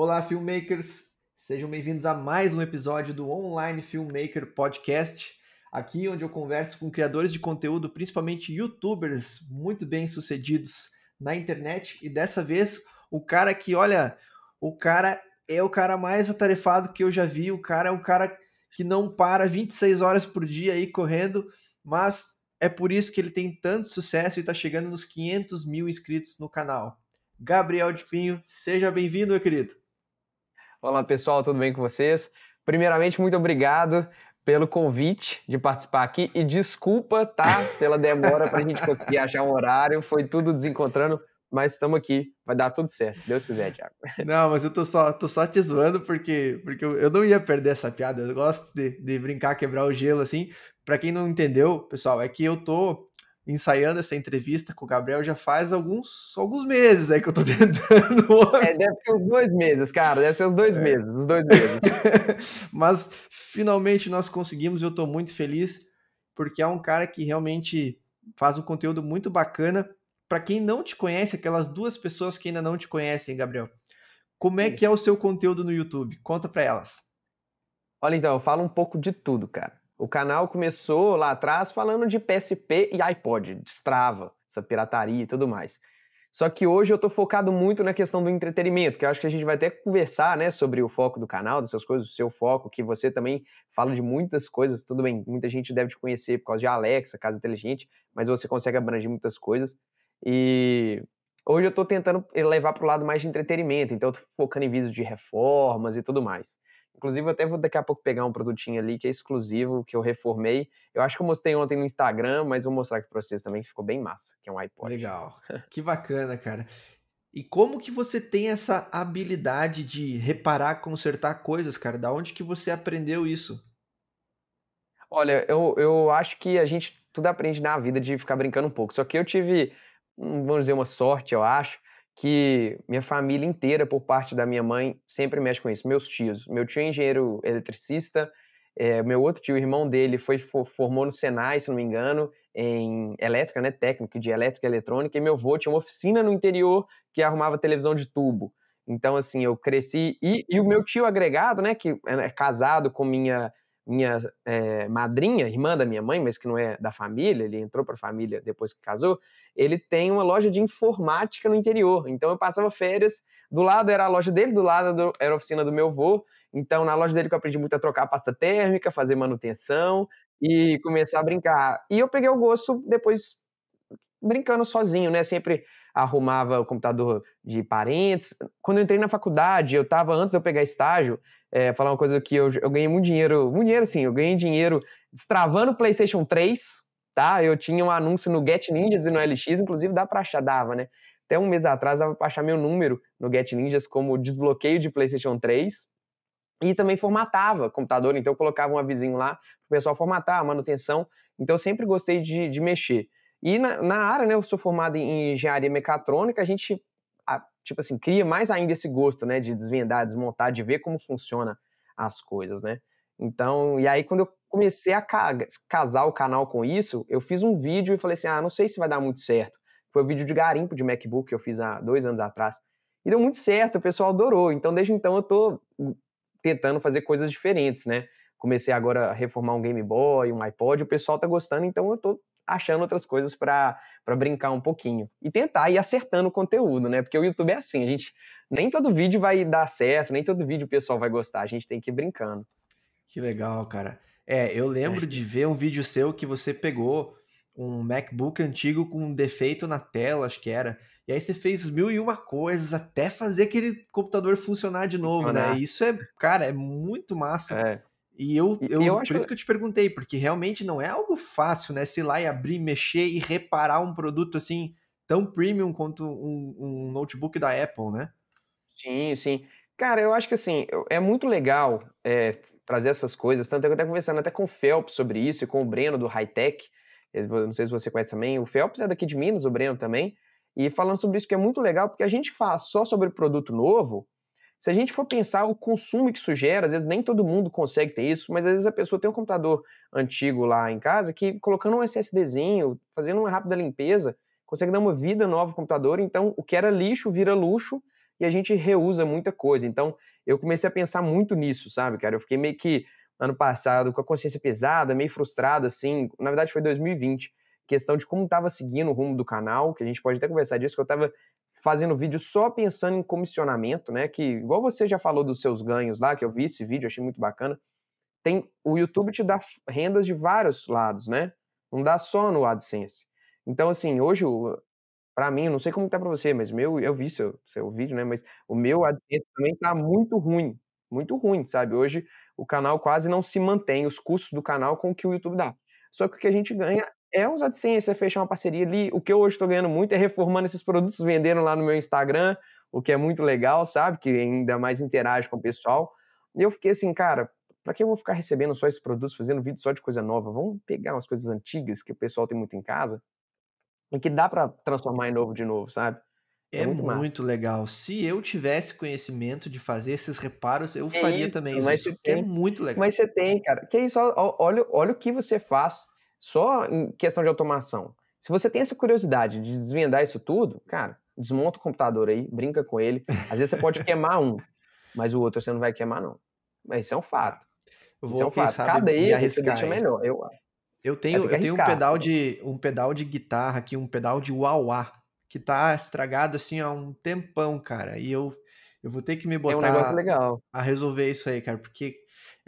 Olá, filmmakers! Sejam bem-vindos a mais um episódio do Online Filmmaker Podcast, aqui onde eu converso com criadores de conteúdo, principalmente youtubers muito bem-sucedidos na internet e dessa vez o cara que, olha, o cara é o cara mais atarefado que eu já vi, o cara é o cara que não para 26 horas por dia aí correndo, mas é por isso que ele tem tanto sucesso e está chegando nos 500 mil inscritos no canal. Gabriel de Pinho, seja bem-vindo, meu querido. Olá, pessoal, tudo bem com vocês? Primeiramente, muito obrigado pelo convite de participar aqui e desculpa, tá, pela demora para a gente conseguir achar um horário, foi tudo desencontrando, mas estamos aqui, vai dar tudo certo, se Deus quiser, Thiago. Não, mas eu tô só, tô só te zoando porque, porque eu não ia perder essa piada, eu gosto de, de brincar, quebrar o gelo assim. Para quem não entendeu, pessoal, é que eu tô ensaiando essa entrevista com o Gabriel já faz alguns, alguns meses aí que eu tô tentando. É, deve ser os dois meses, cara, deve ser os dois é. meses, os dois meses. Mas finalmente nós conseguimos, eu tô muito feliz, porque é um cara que realmente faz um conteúdo muito bacana. Para quem não te conhece, aquelas duas pessoas que ainda não te conhecem, Gabriel, como é que é o seu conteúdo no YouTube? Conta para elas. Olha, então, eu falo um pouco de tudo, cara. O canal começou lá atrás falando de PSP e iPod, destrava, essa pirataria e tudo mais. Só que hoje eu estou focado muito na questão do entretenimento, que eu acho que a gente vai até conversar, né, sobre o foco do canal, dessas coisas, o seu foco, que você também fala de muitas coisas, tudo bem, muita gente deve te conhecer por causa de Alexa, Casa Inteligente, mas você consegue abranger muitas coisas. E hoje eu estou tentando levar para o lado mais de entretenimento, então eu tô focando em vídeos de reformas e tudo mais. Inclusive, eu até vou daqui a pouco pegar um produtinho ali que é exclusivo, que eu reformei. Eu acho que eu mostrei ontem no Instagram, mas vou mostrar aqui pra vocês também, que ficou bem massa, que é um iPod. Legal. que bacana, cara. E como que você tem essa habilidade de reparar, consertar coisas, cara? Da onde que você aprendeu isso? Olha, eu, eu acho que a gente tudo aprende na vida de ficar brincando um pouco. Só que eu tive, hum, vamos dizer, uma sorte, eu acho, que minha família inteira, por parte da minha mãe, sempre mexe com isso. Meus tios. Meu tio é engenheiro eletricista, é, meu outro tio, irmão dele, foi formou no Senai, se não me engano, em elétrica, né, técnico de elétrica e eletrônica, e meu avô tinha uma oficina no interior que arrumava televisão de tubo. Então, assim, eu cresci. E, e o meu tio agregado, né, que é, é casado com minha minha é, madrinha, irmã da minha mãe, mas que não é da família, ele entrou para a família depois que casou, ele tem uma loja de informática no interior. Então eu passava férias, do lado era a loja dele, do lado do, era a oficina do meu avô. Então na loja dele que eu aprendi muito a trocar a pasta térmica, fazer manutenção e começar a brincar. E eu peguei o gosto depois brincando sozinho, né? Sempre arrumava o computador de parentes. Quando eu entrei na faculdade, eu estava, antes de eu pegar estágio, é, falar uma coisa que eu, eu, ganhei muito dinheiro, muito dinheiro sim, eu ganhei dinheiro destravando o PlayStation 3, tá? Eu tinha um anúncio no Get Ninjas e no LX, inclusive dá pra achar, dava, né? Até um mês atrás dava pra achar meu número no Get Ninjas como desbloqueio de PlayStation 3, e também formatava computador, então eu colocava um avizinho lá para o pessoal formatar, manutenção. Então eu sempre gostei de, de mexer. E na, na, área, né, eu sou formado em engenharia mecatrônica, a gente, a, tipo assim, cria mais ainda esse gosto, né, de desvendar, desmontar, de ver como funciona as coisas, né. Então, e aí quando eu comecei a ca casar o canal com isso, eu fiz um vídeo e falei assim, ah, não sei se vai dar muito certo. Foi o um vídeo de garimpo de MacBook que eu fiz há dois anos atrás. E deu muito certo, o pessoal adorou. Então, desde então, eu tô hum, tentando fazer coisas diferentes, né. Comecei agora a reformar um Game Boy, um iPod, o pessoal tá gostando, então eu tô achando outras coisas para brincar um pouquinho. E tentar ir acertando o conteúdo, né? Porque o YouTube é assim, a gente. Nem todo vídeo vai dar certo, nem todo vídeo o pessoal vai gostar, a gente tem que ir brincando. Que legal, cara. É, eu lembro é. de ver um vídeo seu que você pegou um MacBook antigo com um defeito na tela, acho que era. E aí você fez mil e uma coisas até fazer aquele computador funcionar de novo, né? funcionar. né? E isso é, cara, é muito massa. É. E eu, eu, eu acho... por isso que eu te perguntei, porque realmente não é algo fácil, né? Se lá e abrir, mexer e reparar um produto assim tão premium quanto um, um notebook da Apple, né? Sim, sim. Cara, eu acho que assim, é muito legal é, trazer essas coisas. Tanto é que eu até conversando até com o Phelps sobre isso e com o Breno do High Tech. Não sei se você conhece também. O Phelps é daqui de Minas, o Breno também. E falando sobre isso que é muito legal, porque a gente fala só sobre produto novo, se a gente for pensar o consumo que isso gera, às vezes nem todo mundo consegue ter isso, mas às vezes a pessoa tem um computador antigo lá em casa que colocando um SSDzinho, fazendo uma rápida limpeza, consegue dar uma vida nova ao computador, então o que era lixo vira luxo e a gente reusa muita coisa. Então eu comecei a pensar muito nisso, sabe, cara? Eu fiquei meio que ano passado com a consciência pesada, meio frustrado assim, na verdade foi 2020 questão de como estava seguindo o rumo do canal, que a gente pode até conversar disso, que eu estava fazendo vídeo só pensando em comissionamento, né? Que, igual você já falou dos seus ganhos lá, que eu vi esse vídeo, achei muito bacana. Tem, o YouTube te dá rendas de vários lados, né? Não dá só no AdSense. Então, assim, hoje, para mim, não sei como tá para você, mas meu, eu vi seu, seu vídeo, né? Mas o meu AdSense também tá muito ruim. Muito ruim, sabe? Hoje o canal quase não se mantém, os custos do canal com o que o YouTube dá. Só que o que a gente ganha é usar AdSense, você fechar uma parceria ali. O que eu hoje estou ganhando muito é reformando esses produtos, vendendo lá no meu Instagram, o que é muito legal, sabe? Que ainda mais interage com o pessoal. E eu fiquei assim, cara, para que eu vou ficar recebendo só esses produtos, fazendo vídeo só de coisa nova? Vamos pegar umas coisas antigas que o pessoal tem muito em casa e que dá para transformar em novo de novo, sabe? É, é muito, muito legal. Se eu tivesse conhecimento de fazer esses reparos, eu é faria isso, também. Mas isso é muito legal. Mas você tem, cara. Que isso? Olha, olha o que você faz só em questão de automação. Se você tem essa curiosidade de desvendar isso tudo, cara, desmonta o computador aí, brinca com ele. Às vezes você pode queimar um, mas o outro você não vai queimar, não. Mas isso é um fato. Eu vou, isso é um fato. Sabe, Cada erro você deixa é melhor, eu Eu tenho, eu tenho um pedal de um pedal de guitarra aqui, um pedal de wah-wah, que tá estragado assim há um tempão, cara. E eu eu vou ter que me botar é um negócio legal. a resolver isso aí, cara, porque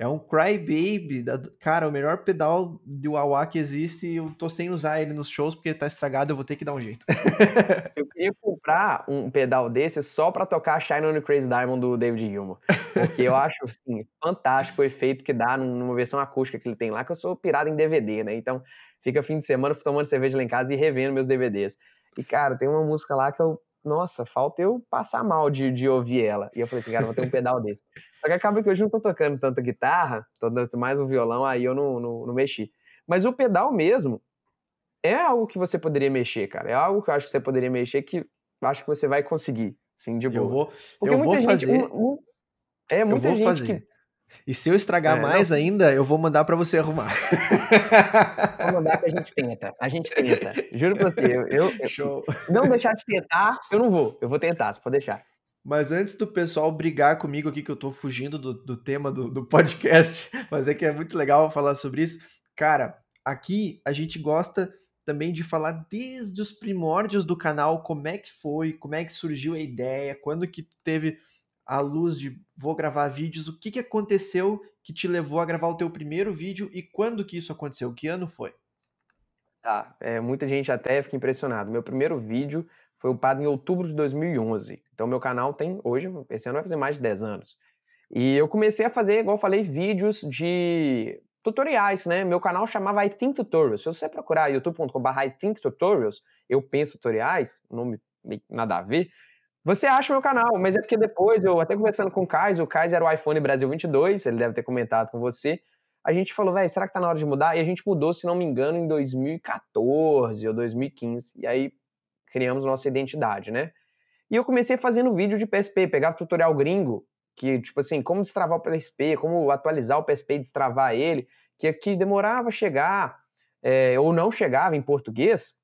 é um Crybaby. Da... Cara, o melhor pedal de Wawa que existe. Eu tô sem usar ele nos shows porque ele tá estragado. Eu vou ter que dar um jeito. eu queria comprar um pedal desse só pra tocar Shine on the Crazy Diamond do David Gilmour. Porque eu acho, assim, fantástico o efeito que dá numa versão acústica que ele tem lá, que eu sou pirado em DVD, né? Então, fica fim de semana tomando cerveja lá em casa e revendo meus DVDs. E, cara, tem uma música lá que eu nossa, falta eu passar mal de, de ouvir ela. E eu falei assim, cara, vou ter um pedal desse. Só que acaba que hoje não tô tocando tanta guitarra, tô mais um violão, aí eu não, não, não mexi. Mas o pedal mesmo é algo que você poderia mexer, cara. É algo que eu acho que você poderia mexer que acho que você vai conseguir, sim, de boa. Eu vou, Porque eu muita vou gente, fazer. Um, um, é, muita eu vou gente fazer. Que... E se eu estragar é, mais não. ainda, eu vou mandar para você arrumar. Vou mandar que a gente tenta. A gente tenta. Juro pra você. Eu, eu, eu, Show. Não deixar de tentar, eu não vou. Eu vou tentar, se for deixar. Mas antes do pessoal brigar comigo aqui, que eu tô fugindo do, do tema do, do podcast, mas é que é muito legal falar sobre isso. Cara, aqui a gente gosta também de falar desde os primórdios do canal, como é que foi, como é que surgiu a ideia, quando que teve a luz de vou gravar vídeos, o que, que aconteceu que te levou a gravar o teu primeiro vídeo e quando que isso aconteceu, que ano foi? Tá, é, muita gente até fica impressionado. Meu primeiro vídeo foi upado em outubro de 2011. Então, meu canal tem hoje, esse ano vai fazer mais de 10 anos. E eu comecei a fazer, igual eu falei, vídeos de tutoriais, né? Meu canal chamava I Tutorials. Se você procurar youtube.com.br I Tutorials, eu penso tutoriais, nome nada a ver, você acha o meu canal, mas é porque depois, eu até conversando com o Kais, o Kais era o iPhone Brasil 22, ele deve ter comentado com você, a gente falou, velho, será que tá na hora de mudar? E a gente mudou, se não me engano, em 2014 ou 2015, e aí criamos nossa identidade, né? E eu comecei fazendo vídeo de PSP, pegava tutorial gringo, que, tipo assim, como destravar o PSP, como atualizar o PSP e destravar ele, que, aqui é demorava a chegar, é, ou não chegava em português.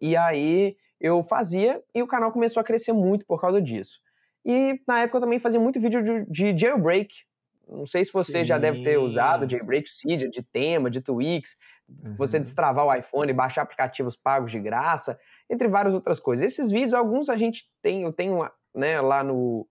E aí eu fazia, e o canal começou a crescer muito por causa disso. E na época eu também fazia muito vídeo de, de jailbreak, não sei se você Sim. já deve ter usado Jailbreak Cydia, de tema, de tweaks. uhum. você destravar o iPhone, baixar aplicativos pagos de graça, entre várias outras coisas. Esses vídeos, alguns a gente tem, eu tenho né, lá no,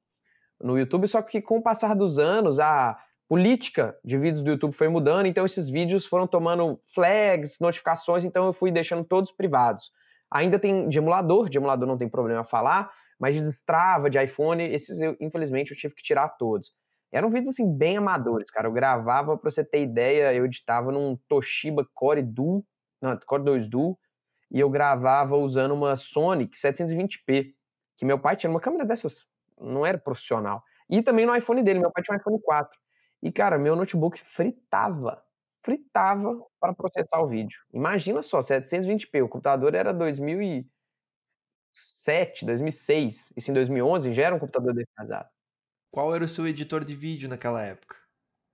no YouTube, só que com o passar dos anos, a política de vídeos do YouTube foi mudando, então esses vídeos foram tomando flags, notificações, então eu fui deixando todos privados. Ainda tem de emulador, de emulador não tem problema falar, mas de destrava, de iPhone, esses eu, infelizmente, eu tive que tirar todos eram vídeos assim bem amadores, cara. Eu gravava, pra você ter ideia, eu editava num Toshiba Core Duo, não, Core 2 Duo, e eu gravava usando uma Sony 720p, que meu pai tinha uma câmera dessas, não era profissional. E também no iPhone dele, meu pai tinha um iPhone 4. E cara, meu notebook fritava, fritava para processar o vídeo. Imagina só, 720p, o computador era 2007, 2006, isso em 2011 já era um computador defasado. Qual era o seu editor de vídeo naquela época?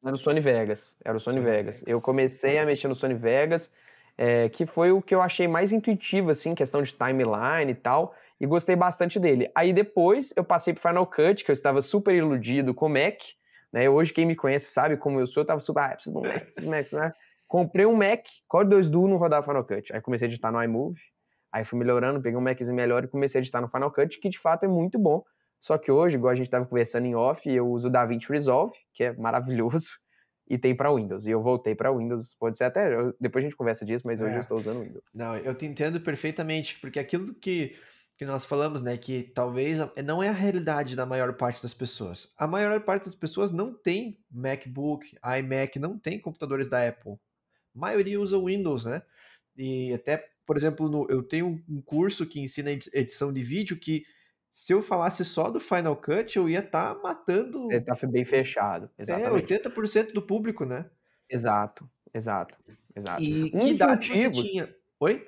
Era o Sony Vegas. Era o Sony, Sony Vegas. Vegas. Eu comecei a mexer no Sony Vegas, é, que foi o que eu achei mais intuitivo, assim, questão de timeline e tal, e gostei bastante dele. Aí depois eu passei pro Final Cut, que eu estava super iludido com o Mac, né? Hoje quem me conhece sabe como eu sou, eu tava super, ah, preciso de um Mac, preciso de um Mac, né? Comprei um Mac, Core 2 Duo não rodava Final Cut. Aí comecei a editar no iMovie, aí fui melhorando, peguei um Maczinho melhor e comecei a editar no Final Cut, que de fato é muito bom só que hoje, igual a gente estava conversando em off, eu uso o DaVinci Resolve, que é maravilhoso, e tem para Windows. E eu voltei para Windows, pode ser até. Eu, depois a gente conversa disso, mas hoje é. eu estou usando Windows. Não, eu te entendo perfeitamente, porque aquilo que, que nós falamos, né, que talvez não é a realidade da maior parte das pessoas. A maior parte das pessoas não tem MacBook, iMac, não tem computadores da Apple. A maioria usa Windows, né? E até, por exemplo, no, eu tenho um curso que ensina edição de vídeo que se eu falasse só do Final Cut, eu ia estar tá matando. Você tá bem fechado, é, exatamente. É, 80% do público, né? Exato, exato, exato. E um que idade você tinha? Oi?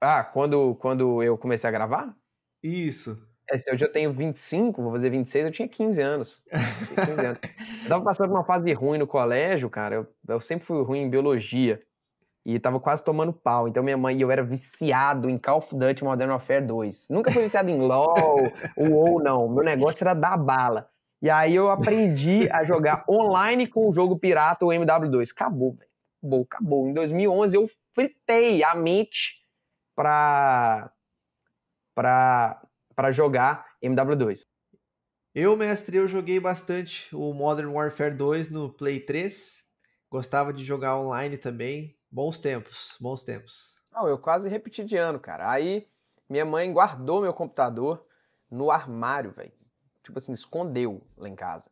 Ah, quando, quando eu comecei a gravar? Isso. É, se eu já tenho 25, vou fazer 26, eu tinha 15 anos. Eu tinha 15 anos. eu tava passando uma fase ruim no colégio, cara. Eu, eu sempre fui ruim em biologia e tava quase tomando pau. Então minha mãe e eu era viciado em Call of Duty Modern Warfare 2. Nunca fui viciado em LoL, ou não. Meu negócio era dar bala. E aí eu aprendi a jogar online com o jogo pirata, o MW2. Acabou, velho. Acabou, acabou. Em 2011 eu fritei a mente pra, pra, pra jogar MW2. Eu, mestre, eu joguei bastante o Modern Warfare 2 no Play 3. Gostava de jogar online também. Bons tempos, bons tempos. Não, eu quase repeti de ano, cara. Aí minha mãe guardou meu computador no armário, velho. Tipo assim, escondeu lá em casa.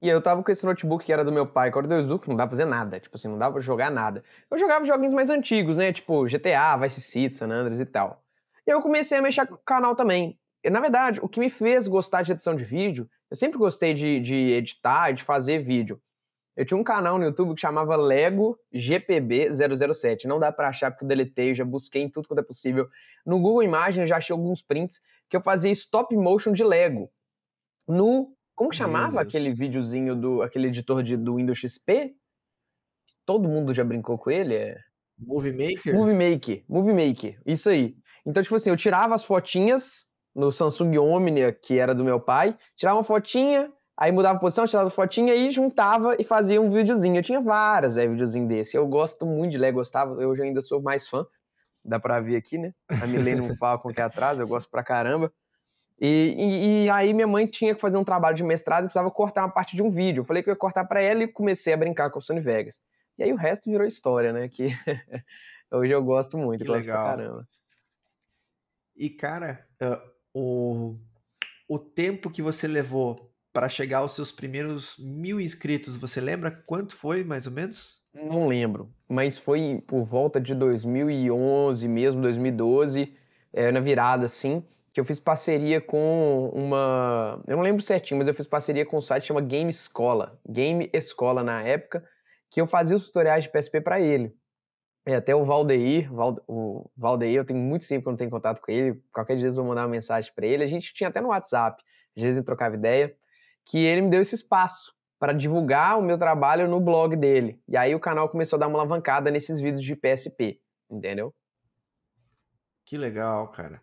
E eu tava com esse notebook que era do meu pai, que era do Duke, não dá pra fazer nada. Tipo assim, não dá pra jogar nada. Eu jogava joguinhos mais antigos, né? Tipo GTA, Vice City, San Andreas e tal. E eu comecei a mexer com o canal também. E, na verdade, o que me fez gostar de edição de vídeo, eu sempre gostei de, de editar e de fazer vídeo. Eu tinha um canal no YouTube que chamava Lego GPB 007. Não dá para achar porque eu deletei, já busquei em tudo quanto é possível. No Google Imagens já achei alguns prints que eu fazia stop motion de Lego. No como que chamava aquele videozinho do aquele editor de, do Windows XP? Todo mundo já brincou com ele, é Movie Maker? Movie Maker, Movie Maker, isso aí. Então, tipo assim, eu tirava as fotinhas no Samsung Omnia, que era do meu pai, tirava uma fotinha, Aí mudava a posição, tirava fotinha e juntava e fazia um videozinho. Eu tinha várias, velho, né, videozinho desse. Eu gosto muito de Lego, gostava. Hoje eu ainda sou mais fã. Dá pra ver aqui, né? A tá Millennium Falcon que é atrás, eu gosto pra caramba. E, e, e, aí minha mãe tinha que fazer um trabalho de mestrado e precisava cortar uma parte de um vídeo. Eu falei que eu ia cortar para ela e comecei a brincar com o Sony Vegas. E aí o resto virou história, né? Que hoje eu gosto muito, gosto legal. pra caramba. E cara, uh, o, o tempo que você levou para chegar aos seus primeiros mil inscritos. Você lembra quanto foi, mais ou menos? Não lembro, mas foi por volta de 2011 mesmo, 2012, é, na virada, assim, que eu fiz parceria com uma... Eu não lembro certinho, mas eu fiz parceria com um site que chama Game Escola. Game Escola, na época, que eu fazia os tutoriais de PSP para ele. É, até o Valdeir, o Valdeir, eu tenho muito tempo que eu não tenho contato com ele, qualquer dia eu vou mandar uma mensagem para ele. A gente tinha até no WhatsApp, às vezes ele trocava ideia que ele me deu esse espaço para divulgar o meu trabalho no blog dele. E aí o canal começou a dar uma alavancada nesses vídeos de PSP, entendeu? Que legal, cara.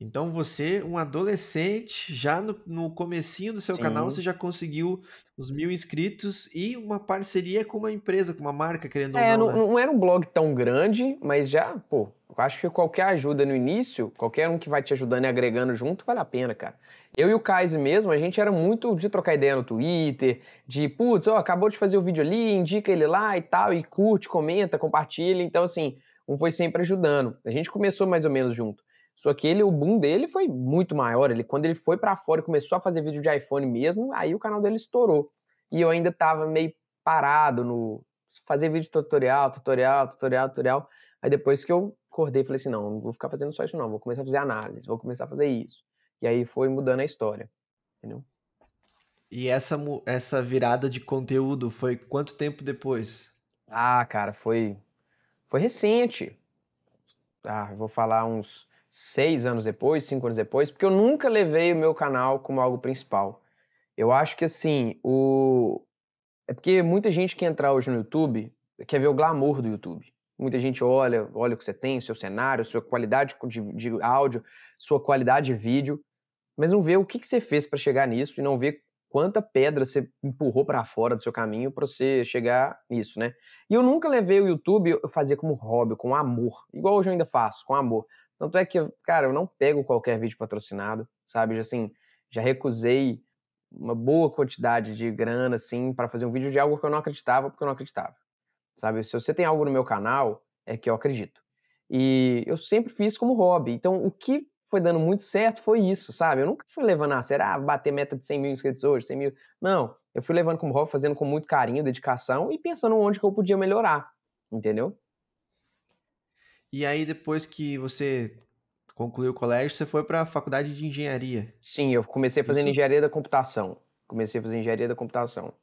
Então você, um adolescente, já no, no comecinho do seu Sim. canal, você já conseguiu os mil inscritos e uma parceria com uma empresa, com uma marca, querendo é, ou não. né? não era um blog tão grande, mas já, pô, eu acho que qualquer ajuda no início, qualquer um que vai te ajudando e agregando junto, vale a pena, cara. Eu e o Kais mesmo, a gente era muito de trocar ideia no Twitter, de putz, ó, acabou de fazer o vídeo ali, indica ele lá e tal, e curte, comenta, compartilha. Então, assim, um foi sempre ajudando. A gente começou mais ou menos junto. Só que ele, o boom dele foi muito maior. Ele, quando ele foi para fora e começou a fazer vídeo de iPhone mesmo, aí o canal dele estourou. E eu ainda tava meio parado no fazer vídeo tutorial, tutorial, tutorial, tutorial. Aí depois que eu acordei, falei assim: não, não vou ficar fazendo só isso, não. Vou começar a fazer análise, vou começar a fazer isso. E aí foi mudando a história, entendeu? E essa, essa virada de conteúdo foi quanto tempo depois? Ah, cara, foi, foi recente. Ah, vou falar uns seis anos depois, cinco anos depois, porque eu nunca levei o meu canal como algo principal. Eu acho que assim, o. É porque muita gente que entrar hoje no YouTube quer ver o glamour do YouTube. Muita gente olha, olha o que você tem, seu cenário, sua qualidade de, de áudio, sua qualidade de vídeo mas não vê o que, que você fez para chegar nisso e não vê quanta pedra você empurrou para fora do seu caminho para você chegar nisso, né? E eu nunca levei o YouTube, eu fazia como hobby, com amor, igual hoje eu ainda faço, com amor. Tanto é que, cara, eu não pego qualquer vídeo patrocinado, sabe? Assim, já recusei uma boa quantidade de grana, assim, para fazer um vídeo de algo que eu não acreditava, porque eu não acreditava, sabe? Se você tem algo no meu canal, é que eu acredito. E eu sempre fiz como hobby. Então, o que foi dando muito certo foi isso, sabe? Eu nunca fui levando a sério, ah, bater meta de 100 mil inscritos hoje, 100 mil. Não, eu fui levando como hobby, fazendo com muito carinho, dedicação e pensando onde que eu podia melhorar, entendeu? E aí, depois que você concluiu o colégio, você foi para a faculdade de engenharia? Sim, eu comecei fazendo isso. engenharia da computação. Comecei a fazer engenharia da computação.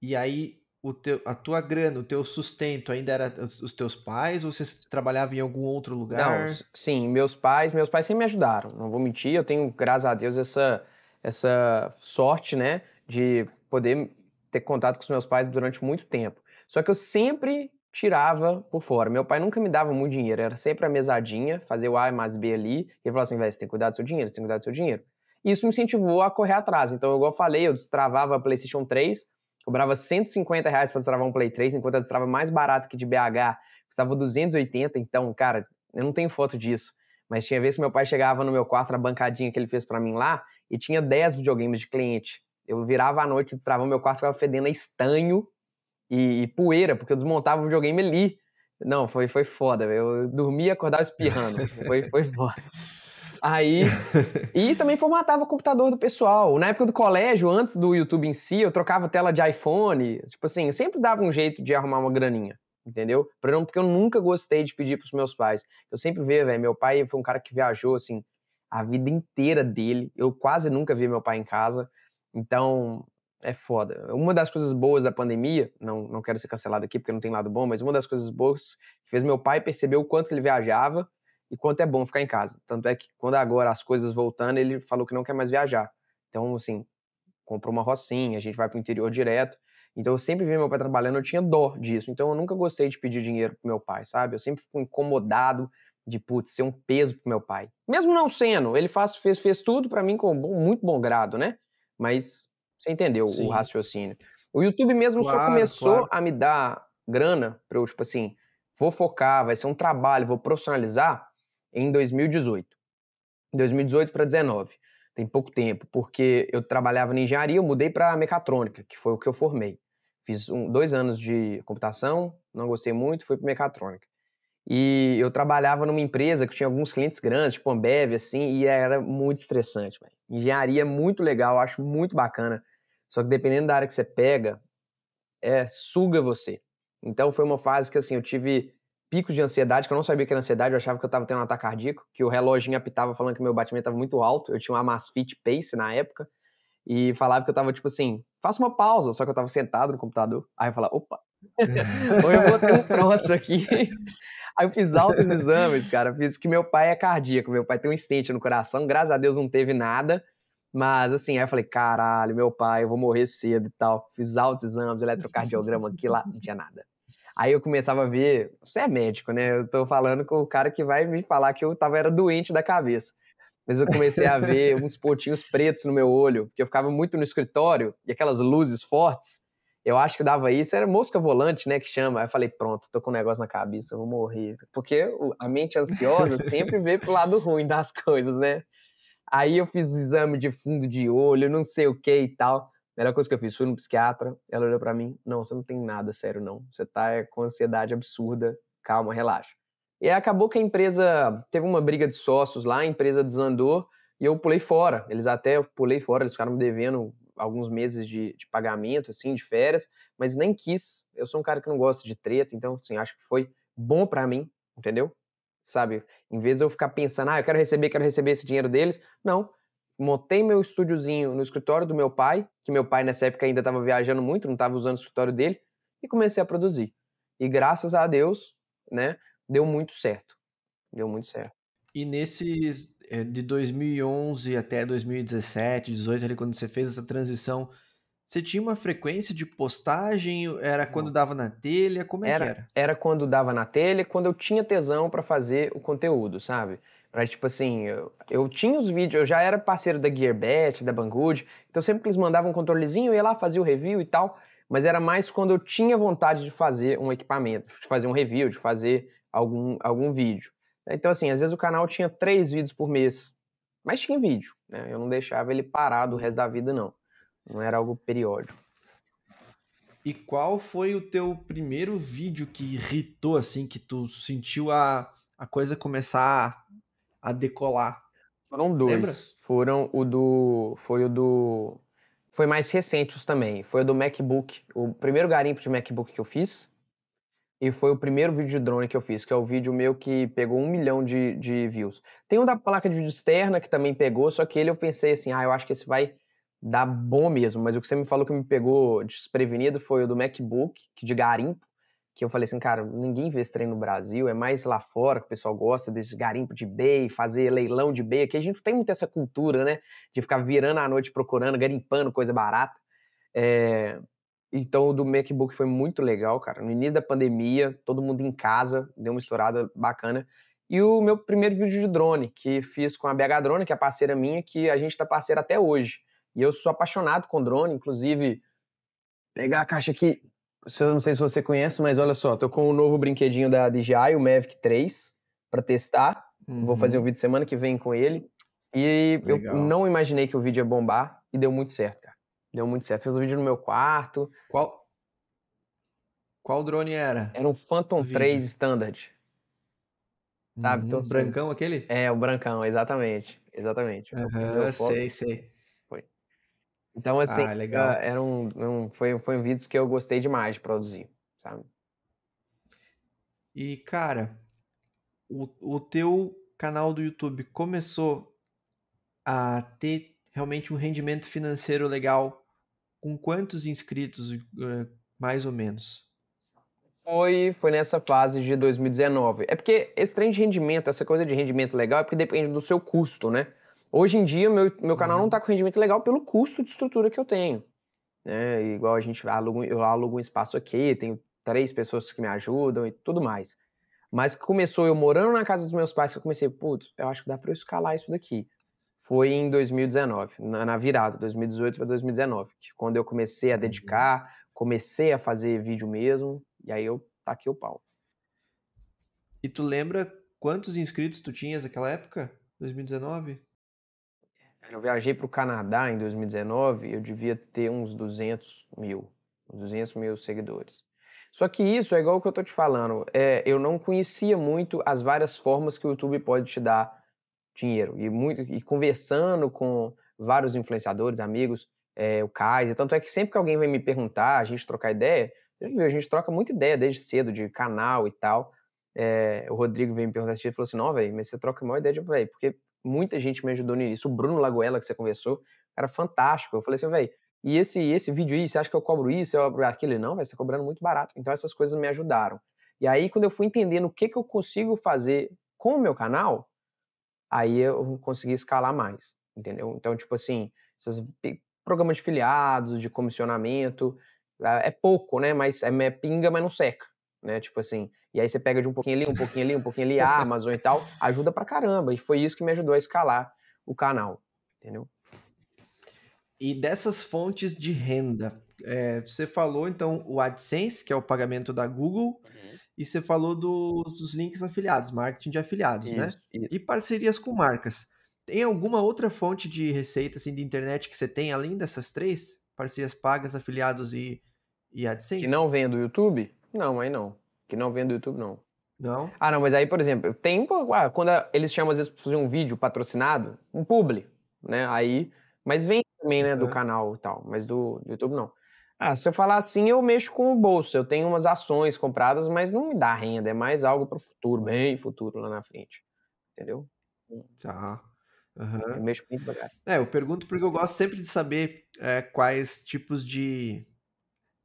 E aí, o teu, a tua grana, o teu sustento ainda era os teus pais ou você trabalhava em algum outro lugar? Não, sim, meus pais, meus pais sempre me ajudaram, não vou mentir, eu tenho, graças a Deus, essa, essa sorte, né, de poder ter contato com os meus pais durante muito tempo. Só que eu sempre tirava por fora. Meu pai nunca me dava muito dinheiro, era sempre a mesadinha, fazer o A mais B ali, e ele falava assim, você tem que cuidar do seu dinheiro, você tem que cuidar do seu dinheiro. E isso me incentivou a correr atrás. Então, igual eu falei, eu destravava a PlayStation 3, cobrava 150 reais para destravar um Play 3, enquanto a destrava mais barata que de BH custava 280. Então, cara, eu não tenho foto disso. Mas tinha vez que meu pai chegava no meu quarto, na bancadinha que ele fez para mim lá, e tinha 10 videogames de cliente. Eu virava à noite, destravava meu quarto, ficava fedendo a estanho e, e poeira, porque eu desmontava o videogame ali. Não, foi, foi foda. Eu dormia e acordava espirrando. foi, foi foda. Aí. e também formatava o computador do pessoal. Na época do colégio, antes do YouTube em si, eu trocava tela de iPhone. Tipo assim, eu sempre dava um jeito de arrumar uma graninha. Entendeu? Porque eu nunca gostei de pedir pros meus pais. Eu sempre via, velho. Meu pai foi um cara que viajou, assim, a vida inteira dele. Eu quase nunca vi meu pai em casa. Então, é foda. Uma das coisas boas da pandemia, não, não quero ser cancelado aqui porque não tem lado bom, mas uma das coisas boas que fez meu pai perceber o quanto que ele viajava e quanto é bom ficar em casa. Tanto é que quando é agora as coisas voltando, ele falou que não quer mais viajar. Então, assim, comprou uma rocinha, a gente vai para o interior direto. Então, eu sempre vi meu pai trabalhando, eu tinha dó disso. Então, eu nunca gostei de pedir dinheiro pro meu pai, sabe? Eu sempre fico incomodado de, putz, ser um peso pro meu pai. Mesmo não sendo, ele faz, fez, fez tudo para mim com muito bom grado, né? Mas você entendeu Sim. o raciocínio. O YouTube mesmo claro, só começou claro. a me dar grana para eu, tipo assim, vou focar, vai ser um trabalho, vou profissionalizar em 2018. 2018 para 2019. Tem pouco tempo, porque eu trabalhava na engenharia, eu mudei para mecatrônica, que foi o que eu formei. Fiz um, dois anos de computação, não gostei muito, fui para mecatrônica. E eu trabalhava numa empresa que tinha alguns clientes grandes, tipo Ambev, assim, e era muito estressante. Véio. Engenharia é muito legal, acho muito bacana. Só que dependendo da área que você pega, é, suga você. Então foi uma fase que assim, eu tive picos de ansiedade, que eu não sabia que era ansiedade, eu achava que eu estava tendo um ataque cardíaco, que o reloginho apitava falando que meu batimento estava muito alto, eu tinha uma Amazfit Pace na época, e falava que eu estava tipo assim, faça uma pausa, só que eu estava sentado no computador, aí eu falava, opa, é. ou eu vou ter um troço aqui. Aí eu fiz altos exames, cara, fiz que meu pai é cardíaco, meu pai tem um estente no coração, graças a Deus não teve nada, mas assim, aí eu falei, caralho, meu pai, eu vou morrer cedo e tal. Fiz altos exames, eletrocardiograma aqui lá, não tinha nada. Aí eu começava a ver, você é médico, né? Eu tô falando com o cara que vai me falar que eu tava era doente da cabeça. Mas eu comecei a ver uns pontinhos pretos no meu olho, porque eu ficava muito no escritório e aquelas luzes fortes. Eu acho que dava isso, era mosca volante, né, que chama. Aí eu falei, pronto, tô com um negócio na cabeça, vou morrer. Porque a mente ansiosa sempre vê pro lado ruim das coisas, né? Aí eu fiz exame de fundo de olho, não sei o que e tal. Melhor coisa que eu fiz foi no psiquiatra. Ela olhou para mim: Não, você não tem nada sério, não. Você tá eh, com ansiedade absurda. Calma, relaxa. E acabou que a empresa teve uma briga de sócios lá, a empresa desandou e eu pulei fora. Eles até eu pulei fora, eles ficaram me devendo alguns meses de, de, pagamento, assim, de férias, mas nem quis. Eu sou um cara que não gosta de treta, então, assim, acho que foi bom para mim, entendeu? Sabe? Em vez de eu ficar pensando, ah, eu quero receber, quero receber esse dinheiro deles, não montei meu estúdiozinho no escritório do meu pai, que meu pai nessa época ainda estava viajando muito, não estava usando o escritório dele, e comecei a produzir. E graças a Deus, né, deu muito certo. Deu muito certo. E nesses eh, de 2011 até 2017, 18 ali quando você fez essa transição, você tinha uma frequência de postagem? Era quando dava na telha? Como é era, que era? Era quando dava na telha, quando eu tinha tesão para fazer o conteúdo, sabe? Mas, tipo assim, eu, eu, tinha os vídeos, eu já era parceiro da Gearbest, da Banggood, então sempre que eles mandavam um controlezinho, eu ia lá fazia o review e tal, mas era mais quando eu tinha vontade de fazer um equipamento, de fazer um review, de fazer algum, algum vídeo. Então, assim, às vezes o canal tinha três vídeos por mês, mas tinha vídeo, né? Eu não deixava ele parado o resto da vida, não. Não era algo periódico. E qual foi o teu primeiro vídeo que irritou, assim, que tu sentiu a, a coisa começar a decolar. Foram dois. Lembra? Foram o do. Foi o do. Foi mais recente também. Foi o do MacBook. O primeiro garimpo de MacBook que eu fiz. E foi o primeiro vídeo de drone que eu fiz, que é o vídeo meu que pegou um milhão de, de views. Tem um da placa de vídeo externa que também pegou, só que ele eu pensei assim, ah, eu acho que esse vai dar bom mesmo. Mas o que você me falou que me pegou desprevenido foi o do MacBook, que de garimpo que eu falei assim, cara, ninguém vê esse trem no Brasil, é mais lá fora que o pessoal gosta desse garimpo de bay, fazer leilão de bay, aqui a gente tem muito essa cultura, né, de ficar virando à noite procurando, garimpando coisa barata. É... Então o do MacBook foi muito legal, cara. No início da pandemia, todo mundo em casa, deu uma estourada bacana. E o meu primeiro vídeo de drone, que fiz com a BH Drone, que é parceira minha, que a gente tá parceira até hoje. E eu sou apaixonado com drone, inclusive pegar a caixa aqui eu não sei se você conhece, mas olha só, tô com o um novo brinquedinho da DJI, o Mavic 3, para testar. Uhum. Vou fazer um uhum. vídeo semana que vem com ele. E Legal. eu não imaginei que o vídeo ia bombar e deu muito certo, cara. Deu muito certo. Fiz o um vídeo no meu quarto. Qual Qual drone era? Era um Phantom 3 Standard. Sabe? Então, uhum. Então, brancão aquele? É, o brancão, exatamente. Exatamente. Uhum, sei, sei. Então, assim, ah, ah, legal. Era um, um, foi, foi um vídeo que eu gostei demais de produzir, sabe? E, cara, o, o teu canal do YouTube começou a ter realmente um rendimento financeiro legal com quantos inscritos, eh, mais ou menos? Foi, foi nessa fase de 2019. É porque esse trem de rendimento, essa coisa de rendimento legal, é porque depende do seu custo, né? Hoje em dia, meu, meu canal uhum. não está com rendimento legal pelo custo de estrutura que eu tenho. Né? Igual a gente aluga, eu alugo um espaço aqui, tenho três pessoas que me ajudam e tudo mais. Mas começou eu morando na casa dos meus pais, que eu comecei, putz, eu acho que dá para eu escalar isso daqui. Foi em 2019, na, na virada, 2018 para 2019, que quando eu comecei a dedicar, comecei a fazer vídeo mesmo, e aí eu taquei tá o pau. E tu lembra quantos inscritos tu tinhas naquela época? 2019? Eu viajei para o Canadá em 2019, eu devia ter uns 200 mil, 200 mil seguidores. Só que isso é igual o que eu tô te falando, é, eu não conhecia muito as várias formas que o YouTube pode te dar dinheiro. E, muito, e conversando com vários influenciadores, amigos, é, o Kaiser, tanto é que sempre que alguém vem me perguntar, a gente trocar ideia, a gente troca muita ideia desde cedo, de canal e tal. É, o Rodrigo veio me perguntar esse dia e falou assim: não, velho, mas você troca a maior ideia de. Véio, porque muita gente me ajudou nisso. O Bruno Lagoela, que você conversou, era fantástico. Eu falei assim, velho, e esse, esse vídeo aí, você acha que eu cobro isso, eu cobro aquilo? não, vai ser tá cobrando muito barato. Então essas coisas me ajudaram. E aí, quando eu fui entendendo o que, que eu consigo fazer com o meu canal, aí eu consegui escalar mais, entendeu? Então, tipo assim, esses programas de filiados, de comissionamento, é, é pouco, né? Mas é, é pinga, mas não seca né? Tipo assim, e aí você pega de um pouquinho ali, um pouquinho ali, um pouquinho ali, a Amazon e tal, ajuda pra caramba. E foi isso que me ajudou a escalar o canal, entendeu? E dessas fontes de renda, é, você falou então o AdSense, que é o pagamento da Google, uhum. e você falou dos links afiliados, marketing de afiliados, né? isso, né? Isso. E parcerias com marcas. Tem alguma outra fonte de receita assim, de internet que você tem além dessas três? Parcerias pagas, afiliados e, e AdSense? Que não venha do YouTube? Não, aí não. Que não vem do YouTube, não. Não? Ah, não, mas aí, por exemplo, tem. Ah, quando eles chamam, às vezes, pra fazer um vídeo patrocinado, um publi, né? Aí. Mas vem também, né, do canal e tal. Mas do, do YouTube, não. Ah, se eu falar assim, eu mexo com o bolso. Eu tenho umas ações compradas, mas não me dá renda. É mais algo para o futuro, bem futuro lá na frente. Entendeu? Tá. Uhum. Eu mexo com muito É, eu pergunto porque eu gosto sempre de saber é, quais tipos de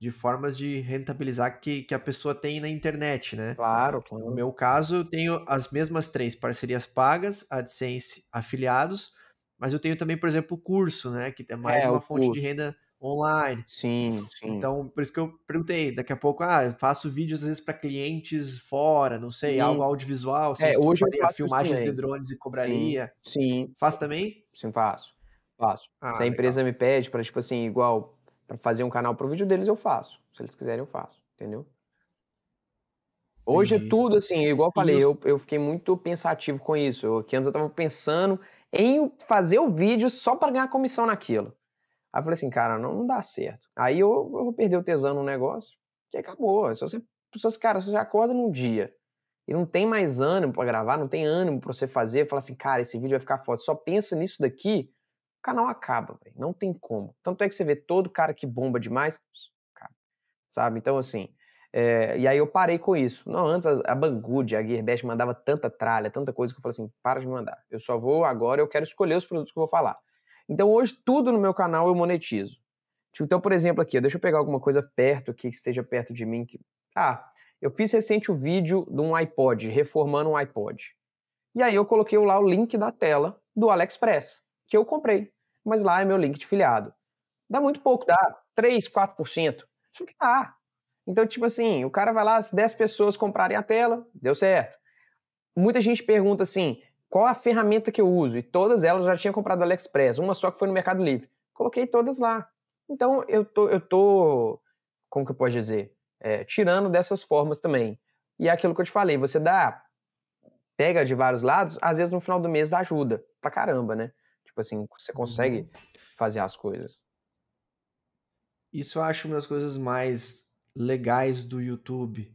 de formas de rentabilizar que, que a pessoa tem na internet, né? Claro, claro. No meu caso, eu tenho as mesmas três parcerias pagas, AdSense, afiliados, mas eu tenho também, por exemplo, o curso, né? Que é mais é, uma fonte curso. de renda online. Sim, sim. Então, por isso que eu perguntei, daqui a pouco, ah, eu faço vídeos às vezes para clientes fora, não sei, sim. algo audiovisual, é, hoje eu faço filmagens de drones e cobraria. Sim. sim. também? Sim, faço. Faço. Ah, Se a ah, legal. empresa me pede para tipo assim, igual para fazer um canal pro vídeo deles, eu faço. Se eles quiserem, eu faço, entendeu? Hoje Entendi. é tudo assim, igual eu falei, eu, eu fiquei muito pensativo com isso. Eu, que antes eu tava pensando em fazer o vídeo só para ganhar comissão naquilo. Aí eu falei assim, cara, não, não dá certo. Aí eu, eu vou perder o tesão no negócio, que acabou. Se você, se, cara, se você acorda num dia e não tem mais ânimo para gravar, não tem ânimo para você fazer, fala assim, cara, esse vídeo vai ficar foda. Só pensa nisso daqui, canal acaba, véio. não tem como. Tanto é que você vê todo cara que bomba demais, sabe? Então, assim, é, e aí eu parei com isso. Não, antes a, a Banggood, a Gearbest mandava tanta tralha, tanta coisa que eu falei assim, para de mandar. Eu só vou agora, eu quero escolher os produtos que eu vou falar. Então hoje tudo no meu canal eu monetizo. Tipo, então, por exemplo, aqui, deixa eu pegar alguma coisa perto aqui, que esteja perto de mim. Que... Ah, eu fiz recente o um vídeo de um iPod, reformando um iPod. E aí eu coloquei lá o link da tela do AliExpress que eu comprei, mas lá é meu link de filiado. Dá muito pouco, dá 3, 4%. Isso que dá. Então, tipo assim, o cara vai lá, se 10 pessoas comprarem a tela, deu certo. Muita gente pergunta assim, qual a ferramenta que eu uso? E todas elas já tinham comprado AliExpress, uma só que foi no Mercado Livre. Coloquei todas lá. Então, eu tô, eu tô como que eu posso dizer? É, tirando dessas formas também. E é aquilo que eu te falei, você dá, pega de vários lados, às vezes no final do mês ajuda pra caramba, né? Tipo assim, você consegue uhum. fazer as coisas. Isso eu acho uma das coisas mais legais do YouTube.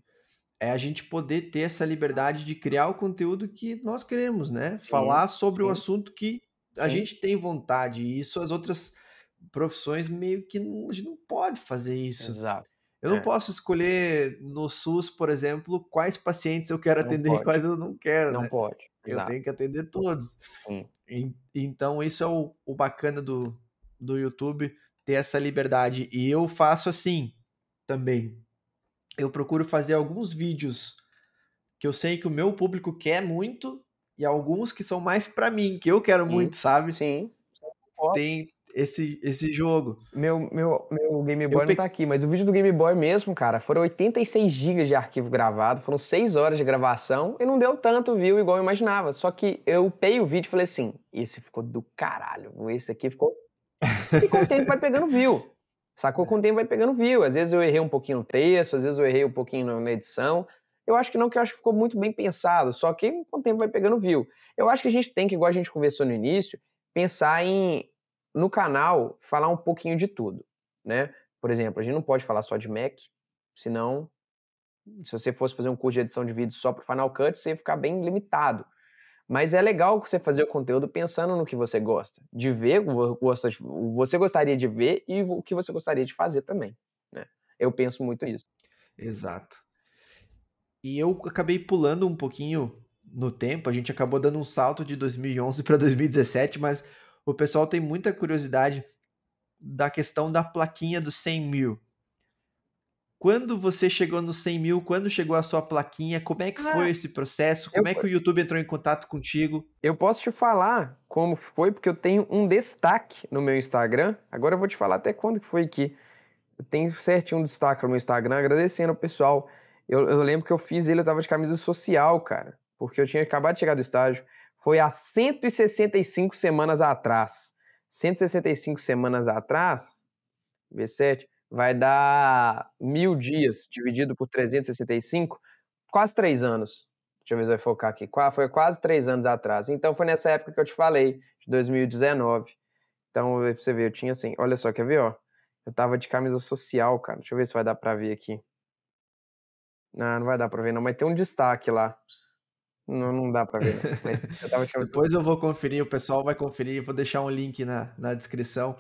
É a gente poder ter essa liberdade de criar o conteúdo que nós queremos, né? Sim, Falar sobre sim. o assunto que a sim. gente tem vontade. E isso as outras profissões meio que não, a gente não pode fazer isso. Exato. Eu é. não posso escolher no SUS, por exemplo, quais pacientes eu quero não atender pode. e quais eu não quero. Não né? pode. Exato. eu tenho que atender todos. então, isso é o, o bacana do, do YouTube, ter essa liberdade. E eu faço assim também. Eu procuro fazer alguns vídeos que eu sei que o meu público quer muito e alguns que são mais para mim, que eu quero Sim. muito, sabe? Sim. Tem, esse, esse jogo. Meu, meu, meu Game Boy não tá aqui, mas o vídeo do Game Boy mesmo, cara, foram 86 GB de arquivo gravado, foram 6 horas de gravação e não deu tanto view igual eu imaginava. Só que eu pei o vídeo e falei assim: esse ficou do caralho, esse aqui ficou. E com o tempo vai pegando view. Sacou? Com o tempo vai pegando view. Às vezes eu errei um pouquinho no texto, às vezes eu errei um pouquinho na edição. Eu acho que não, que eu acho que ficou muito bem pensado, só que com o tempo vai pegando view. Eu acho que a gente tem que, igual a gente conversou no início, pensar em no canal falar um pouquinho de tudo, né? Por exemplo, a gente não pode falar só de Mac, senão se você fosse fazer um curso de edição de vídeo só para o Final Cut, você ia ficar bem limitado. Mas é legal você fazer o conteúdo pensando no que você gosta, de ver o você gostaria de ver e o que você gostaria de fazer também. Né? Eu penso muito nisso. Exato. E eu acabei pulando um pouquinho no tempo, a gente acabou dando um salto de 2011 para 2017, mas o pessoal tem muita curiosidade da questão da plaquinha dos 100 mil. Quando você chegou nos 100 mil, quando chegou a sua plaquinha, como é que ah, foi esse processo? Como eu... é que o YouTube entrou em contato contigo? Eu posso te falar como foi, porque eu tenho um destaque no meu Instagram. Agora eu vou te falar até quando que foi que eu tenho certinho um destaque no meu Instagram, agradecendo ao pessoal. Eu, eu lembro que eu fiz ele, eu tava de camisa social, cara, porque eu tinha acabado de chegar do estágio foi há 165 semanas atrás. 165 semanas atrás, V7, vai dar mil dias dividido por 365, quase três anos. Deixa eu ver se vai focar aqui. Foi quase três anos atrás. Então foi nessa época que eu te falei, de 2019. Então, pra você ver, eu tinha assim, olha só, quer ver, ó? Eu tava de camisa social, cara. Deixa eu ver se vai dar pra ver aqui. Não, não vai dar pra ver não, mas tem um destaque lá. Não, não dá pra ver. Né? Mas eu tava Depois eu vou conferir, o pessoal vai conferir, vou deixar um link na, na descrição.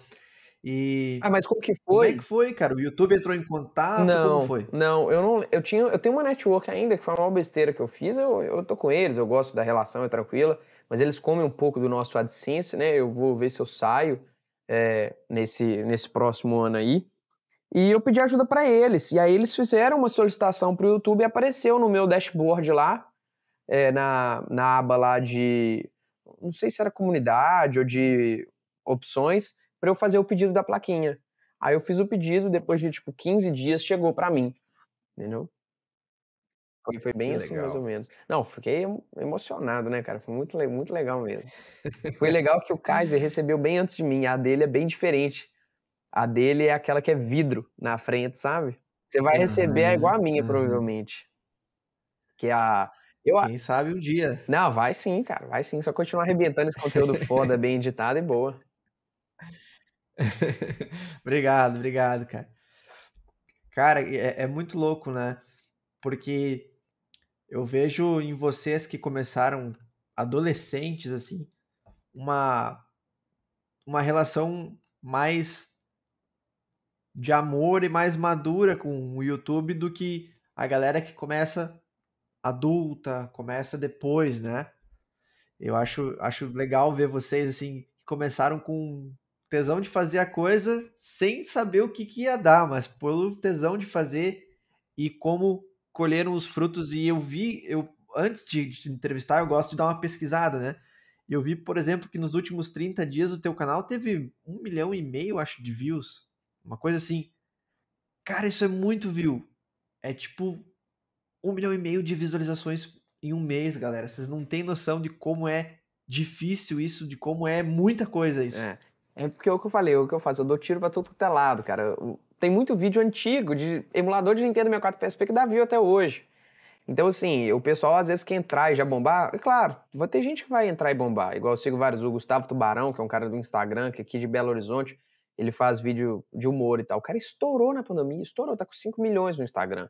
E. Ah, mas como que foi? Como é que foi, cara? O YouTube entrou em contato? Não, como foi? Não, eu não. Eu, tinha, eu tenho uma network ainda, que foi uma besteira que eu fiz. Eu, eu tô com eles, eu gosto da relação, é tranquila. Mas eles comem um pouco do nosso AdSense, né? Eu vou ver se eu saio é, nesse, nesse próximo ano aí. E eu pedi ajuda para eles. E aí eles fizeram uma solicitação para o YouTube e apareceu no meu dashboard lá é, na, na aba lá de. Não sei se era comunidade ou de opções, para eu fazer o pedido da plaquinha. Aí eu fiz o pedido, depois de tipo 15 dias chegou para mim. Entendeu? Foi, foi bem que assim, legal. mais ou menos. Não, fiquei emocionado, né, cara? Foi muito, muito legal mesmo. foi legal que o Kaiser recebeu bem antes de mim. A dele é bem diferente. A dele é aquela que é vidro na frente, sabe? Você vai receber uhum, igual a minha, uhum. provavelmente. Que é a eu, Quem sabe um dia. Não, vai sim, cara, vai sim. Só continuar arrebentando esse conteúdo foda, bem editado e boa. obrigado, obrigado, cara. Cara, é, é muito louco, né? Porque eu vejo em vocês que começaram adolescentes, assim, uma, uma relação mais de amor e mais madura com o YouTube do que a galera que começa adulta, começa depois, né? Eu acho, acho legal ver vocês assim, que começaram com tesão de fazer a coisa sem saber o que, que ia dar, mas pelo tesão de fazer e como colheram os frutos. E eu vi, eu antes de, de entrevistar, eu gosto de dar uma pesquisada, né? eu vi, por exemplo, que nos últimos 30 dias o teu canal teve um milhão e meio, acho, de views. Uma coisa assim. Cara, isso é muito view. É tipo um milhão e meio de visualizações em um mês, galera. Vocês não têm noção de como é difícil isso, de como é muita coisa isso. É, é porque é o que eu falei, é o que eu faço, eu dou tiro pra todo telado, é cara. Tem muito vídeo antigo de emulador de Nintendo 64 PSP que dá view até hoje. Então, assim, o pessoal, às vezes, que entrar e já bombar, é claro, vai ter gente que vai entrar e bombar. Igual eu sigo vários, o Gustavo Tubarão, que é um cara do Instagram, que é aqui de Belo Horizonte, ele faz vídeo de humor e tal. O cara estourou na pandemia, estourou, tá com 5 milhões no Instagram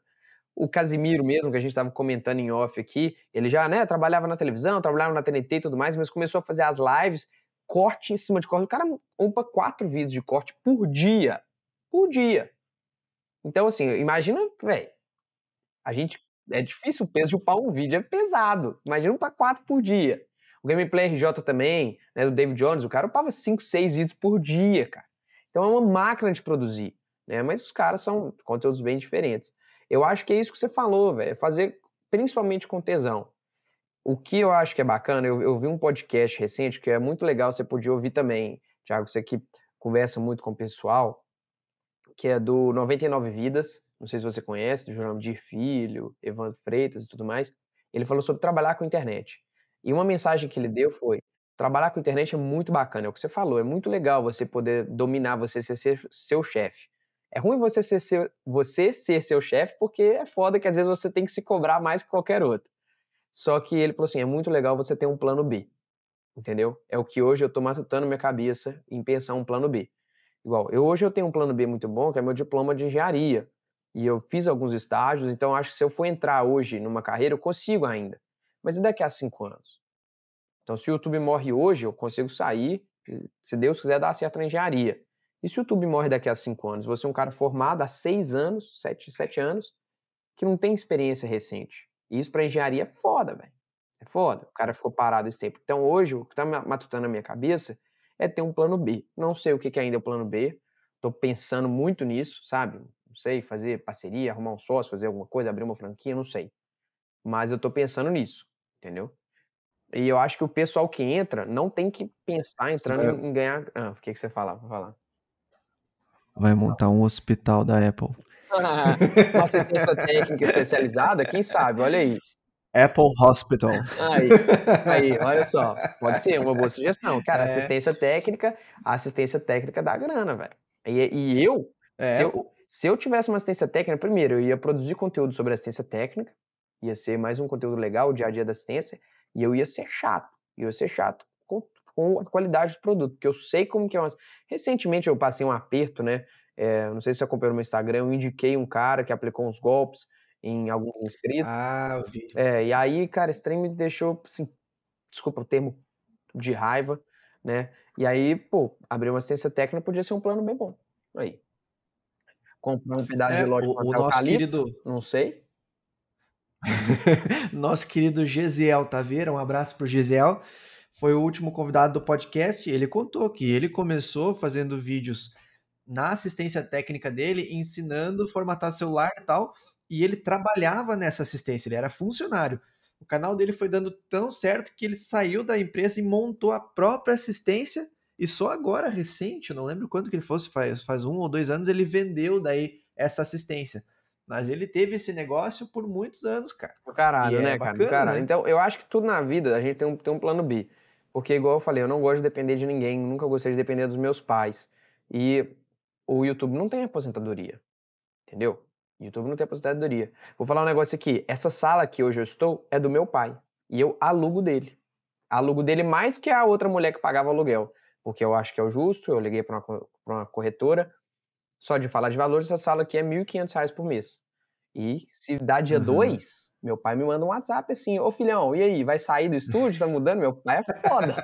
o Casimiro mesmo, que a gente estava comentando em off aqui, ele já né, trabalhava na televisão, trabalhava na TNT e tudo mais, mas começou a fazer as lives, corte em cima de corte. O cara opa quatro vídeos de corte por dia. Por dia. Então, assim, imagina, velho, a gente. É difícil o peso de upar um vídeo, é pesado. Imagina upar quatro por dia. O Gameplay RJ também, né, do David Jones, o cara upava cinco, seis vídeos por dia, cara. Então é uma máquina de produzir, né? Mas os caras são conteúdos bem diferentes. Eu acho que é isso que você falou, velho. Fazer principalmente com tesão. O que eu acho que é bacana, eu, eu, vi um podcast recente que é muito legal, você podia ouvir também, Thiago, você que conversa muito com o pessoal, que é do 99 Vidas, não sei se você conhece, do Jurandir Filho, Evandro Freitas e tudo mais. Ele falou sobre trabalhar com internet. E uma mensagem que ele deu foi: trabalhar com internet é muito bacana, é o que você falou, é muito legal você poder dominar, você ser seu chefe. É ruim você ser seu, você ser seu chefe, porque é foda que às vezes você tem que se cobrar mais que qualquer outro. Só que ele falou assim: é muito legal você ter um plano B. Entendeu? É o que hoje eu tô matutando minha cabeça em pensar um plano B. Igual, eu hoje eu tenho um plano B muito bom, que é meu diploma de engenharia. E eu fiz alguns estágios, então acho que se eu for entrar hoje numa carreira, eu consigo ainda. Mas e daqui a cinco anos? Então, se o YouTube morre hoje, eu consigo sair, se Deus quiser, dar certo na engenharia. E se o YouTube morre daqui a cinco anos? Você é um cara formado há seis anos, sete, sete anos, que não tem experiência recente. E isso para engenharia é foda, velho. É foda. O cara ficou parado esse tempo. Então hoje, o que tá matutando na minha cabeça é ter um plano B. Não sei o que, que ainda é o plano B. Tô pensando muito nisso, sabe? Não sei, fazer parceria, arrumar um sócio, fazer alguma coisa, abrir uma franquia, não sei. Mas eu tô pensando nisso, entendeu? E eu acho que o pessoal que entra não tem que pensar entrando em ganhar. Ah, o que, que você fala? Vou falar vai montar um hospital da Apple. uma assistência técnica especializada, quem sabe, olha aí. Apple Hospital. Aí, aí, olha só, pode ser uma boa sugestão. Cara, é. assistência técnica, assistência técnica dá grana, velho. E, e, eu, é. se eu, se eu tivesse uma assistência técnica, primeiro, eu ia produzir conteúdo sobre assistência técnica, ia ser mais um conteúdo legal, o dia a dia da assistência, e eu ia ser chato, eu ia ser chato com com a qualidade do produto, porque eu sei como que é. Uma... Recentemente eu passei um aperto, né? É, não sei se você acompanhou no meu Instagram, eu indiquei um cara que aplicou uns golpes em alguns inscritos. Ah, eu vi. É, e aí, cara, esse trem me deixou, assim, desculpa o termo, de raiva, né? E aí, pô, abrir uma assistência técnica podia ser um plano bem bom. Aí. Comprar um pedaço é, de loja o, o nosso querido... não sei. nosso querido Gesiel Taveira, tá um abraço pro Gesiel foi o último convidado do podcast, ele contou que ele começou fazendo vídeos na assistência técnica dele, ensinando formatar celular e tal, e ele trabalhava nessa assistência, ele era funcionário. O canal dele foi dando tão certo que ele saiu da empresa e montou a própria assistência, e só agora, recente, eu não lembro quanto que ele fosse, faz, faz um ou dois anos, ele vendeu daí essa assistência. Mas ele teve esse negócio por muitos anos, cara. Caralho, é né, bacana, cara? Caralho. Né? Então, eu acho que tudo na vida a gente tem um, tem um plano B. Porque, igual eu falei, eu não gosto de depender de ninguém, nunca gostei de depender dos meus pais. E o YouTube não tem aposentadoria. Entendeu? YouTube não tem aposentadoria. Vou falar um negócio aqui. Essa sala que hoje eu estou é do meu pai. E eu alugo dele. Alugo dele mais do que a outra mulher que pagava aluguel. Porque eu acho que é o justo, eu liguei para uma, uma, corretora. Só de falar de valores, essa sala aqui é R$ 1.500 por mês. E se dá dia 2, uhum. meu pai me manda um WhatsApp assim: Ô filhão, e aí? Vai sair do estúdio? Tá mudando? Meu pai é foda.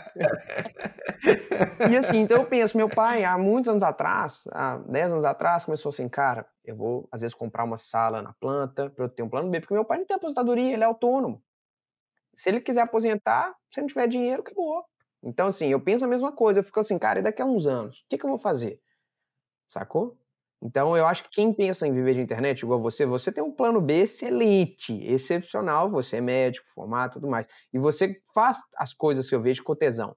e assim, então eu penso: meu pai, há muitos anos atrás, há 10 anos atrás, começou assim, cara, eu vou às vezes comprar uma sala na planta pra eu ter um plano B, porque meu pai não tem aposentadoria, ele é autônomo. Se ele quiser aposentar, se não tiver dinheiro, que boa. Então, assim, eu penso a mesma coisa. Eu fico assim, cara, e daqui a uns anos? O que, que eu vou fazer? Sacou? Então, eu acho que quem pensa em viver de internet igual você, você tem um plano B excelente, excepcional. Você é médico, formado, tudo mais. E você faz as coisas que eu vejo com tesão.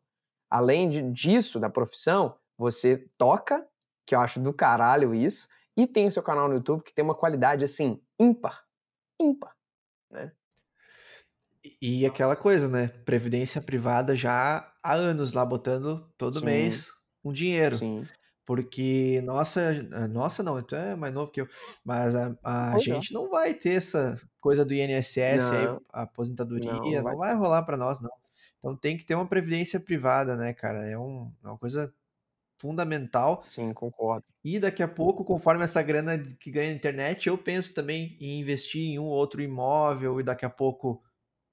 Além de, disso, da profissão, você toca, que eu acho do caralho isso, e tem o seu canal no YouTube que tem uma qualidade, assim, ímpar. Ímpar, né? E aquela coisa, né? Previdência privada já há anos lá botando todo Sim. mês um dinheiro. Sim. Porque, nossa, eh, nossa não, tu é mais novo que eu, mas a, a é. gente não. não vai ter essa coisa do INSS, não, aí, a aposentadoria, não vai, não vai rolar para nós, não. Então tem que ter uma previdência privada, né, cara? É um, é uma coisa fundamental. Sim, concordo. E daqui a pouco, conforme essa grana que ganha na internet, eu penso também em investir em um outro imóvel e daqui a pouco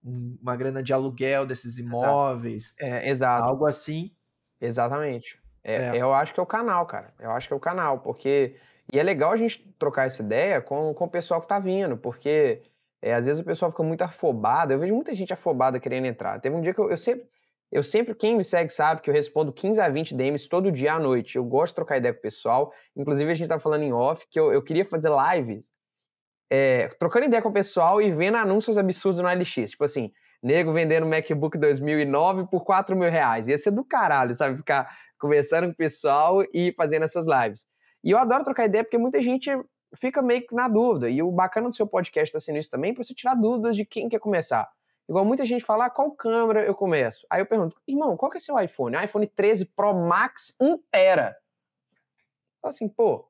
uma grana de aluguel desses imóveis. Exato. É, exato. Algo assim. Exatamente. É, é. Eu acho que é o canal, cara. Eu acho que é o canal, porque. E é legal a gente trocar essa ideia com, com o pessoal que tá vindo, porque é, às vezes o pessoal fica muito afobado. Eu vejo muita gente afobada querendo entrar. Teve um dia que eu, eu sempre. Eu sempre, quem me segue sabe que eu respondo 15 a 20 DMs todo dia à noite. Eu gosto de trocar ideia com o pessoal. Inclusive, a gente tá falando em off que eu, eu queria fazer lives é, trocando ideia com o pessoal e vendo anúncios absurdos no LX. Tipo assim, nego vendendo MacBook 2009 por 4 mil reais. Ia ser do caralho, sabe? Ficar conversando com o pessoal e fazendo essas lives. E eu adoro trocar ideia porque muita gente fica meio que na dúvida. E o bacana do seu podcast está sendo isso também, para você tirar dúvidas de quem quer começar. Igual muita gente fala, ah, qual câmera eu começo? Aí eu pergunto, irmão, qual que é seu iPhone? Ah, iPhone 13 Pro Max 1 tera. Então, assim, pô,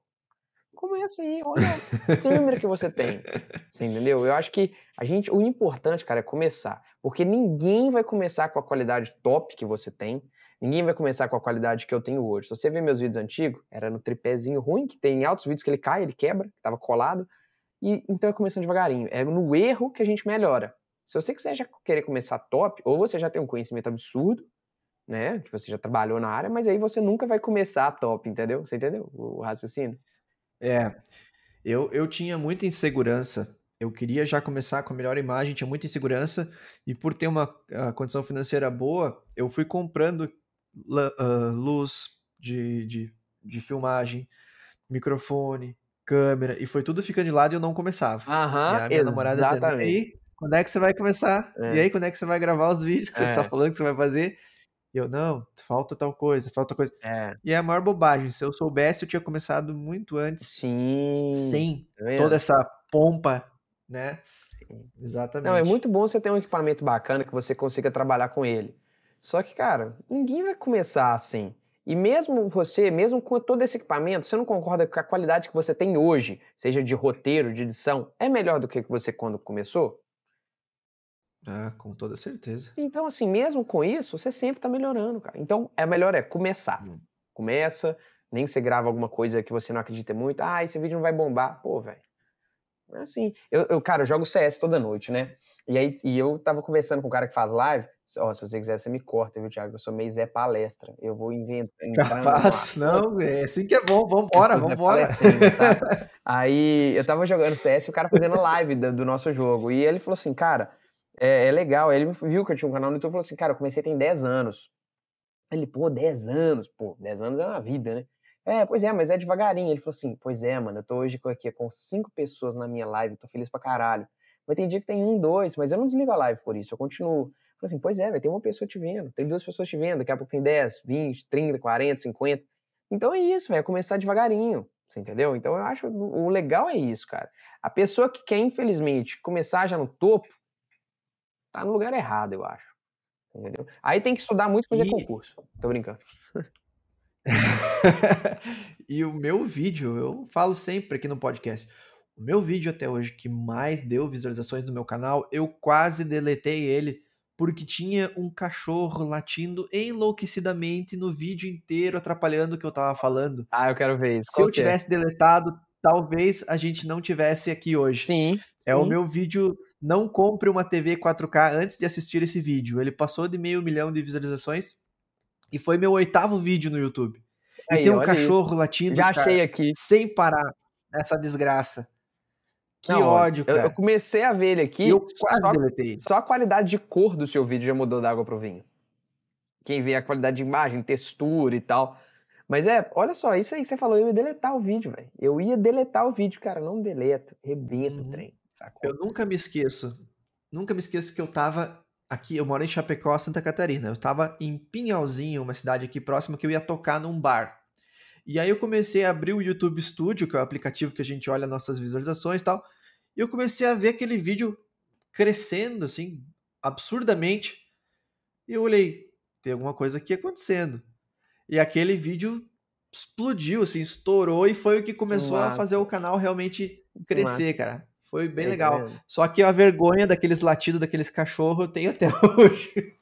começa aí, olha a câmera que você tem. Você entendeu? Eu acho que a gente, o importante, cara, é começar. Porque ninguém vai começar com a qualidade top que você tem. Ninguém vai começar com a qualidade que eu tenho hoje. Se você vê meus vídeos antigos, era no tripézinho ruim, que tem altos vídeos que ele cai, ele quebra, que estava colado. E então é começando devagarinho. É no erro que a gente melhora. Se você quiser já querer começar top, ou você já tem um conhecimento absurdo, né? Que você já trabalhou na área, mas aí você nunca vai começar top, entendeu? Você entendeu o raciocínio? É. Eu, eu tinha muita insegurança. Eu queria já começar com a melhor imagem, tinha muita insegurança. E por ter uma ah, condição financeira boa, eu fui comprando ah, luz de, de, de filmagem, microfone, câmera, e foi tudo ficando de lado e eu não começava. Aham, e a minha namorada dizendo, e aí, quando é que você vai começar? É. E aí, quando é que você vai gravar os vídeos que você está tá é. falando que você vai fazer? E eu, não, falta tal coisa, falta coisa. É. E é a maior bobagem. Se eu soubesse, eu tinha começado muito antes. Sim. Sim. É tá toda essa pompa, né? Sim. Exatamente. Não, é muito bom você ter um equipamento bacana que você consiga trabalhar com ele. Só que, cara, ninguém vai começar assim. E mesmo você, mesmo com todo esse equipamento, você não concorda que a qualidade que você tem hoje, seja de roteiro, de edição, é melhor do que você quando começou? Ah, com toda certeza. Então, assim, mesmo com isso, você sempre está melhorando, cara. Então, é melhor é começar. Hum. Começa, nem que você grava alguma coisa que você não acredita muito. Ah, esse vídeo não vai bombar. Pô, velho. É assim. Eu, eu, cara, eu jogo CS toda noite, né? E aí e eu tava conversando com um cara que faz live. Ó, se você quiser, você me corta, viu, Thiago? Eu sou meio Zé Palestra. Eu vou inventar. Capaz, não, é assim que é bom. Vambora, vambora. Aí eu tava jogando CS e o cara fazendo live do, do, nosso jogo. E ele falou assim, cara, é, é legal. Aí ele viu que eu tinha um canal no YouTube e falou assim, cara, eu comecei tem 10 anos. Ele, pô, 10 anos, pô, 10 anos é uma vida, né? É, pois é, mas é devagarinho. Ele falou assim, pois é, mano, eu tô hoje aqui com cinco pessoas na minha live, tô feliz pra caralho. Mas tem dia que tem um, dois, mas eu não desligo a live por isso, eu continuo. Tipo assim, pois é, vai ter uma pessoa te vendo, tem duas pessoas te vendo, daqui a pouco tem 10, 20, 30, 40, 50. Então é isso, vai é começar devagarinho, você entendeu? Então eu acho o legal é isso, cara. A pessoa que quer, infelizmente, começar já no topo, tá no lugar errado, eu acho. Entendeu? Aí tem que estudar muito e fazer concurso. Tô brincando. e o meu vídeo, eu falo sempre aqui no podcast, o meu vídeo até hoje que mais deu visualizações no meu canal, eu quase deletei ele porque tinha um cachorro latindo enlouquecidamente no vídeo inteiro, atrapalhando o que eu tava falando. Ah, eu quero ver isso. Se Qual eu que? É? tivesse deletado, talvez a gente não tivesse aqui hoje. Sim. É sim. o meu vídeo Não compre uma TV 4K antes de assistir esse vídeo. Ele passou de meio milhão de visualizações e foi meu oitavo vídeo no YouTube. Aí, tem um cachorro aí. latindo Já achei aqui. sem parar essa desgraça. Que não, ódio, cara. Eu, eu, comecei a ver ele aqui. Eu quase só, deletei. Só a qualidade de cor do seu vídeo já mudou da água pro vinho. Quem vê a qualidade de imagem, textura e tal. Mas é, olha só, isso aí que você falou, eu ia deletar o vídeo, velho. Eu ia deletar o vídeo, cara. Não deleto, rebento uhum. o trem. Sacou? Eu nunca me esqueço. Nunca me esqueço que eu tava aqui, eu moro em Chapecó, Santa Catarina. Eu tava em Pinhalzinho, uma cidade aqui próxima, que eu ia tocar num bar. E aí eu comecei a abrir o YouTube Studio, que é o aplicativo que a gente olha nossas visualizações e tal. E eu comecei a ver aquele vídeo crescendo, assim, absurdamente. E eu olhei, tem alguma coisa aqui acontecendo. E aquele vídeo explodiu, assim, estourou e foi o que começou Nossa. a fazer o canal realmente crescer, Nossa. cara. Foi bem é legal. Mesmo. Só que a vergonha daqueles latidos daqueles cachorros eu tenho até hoje.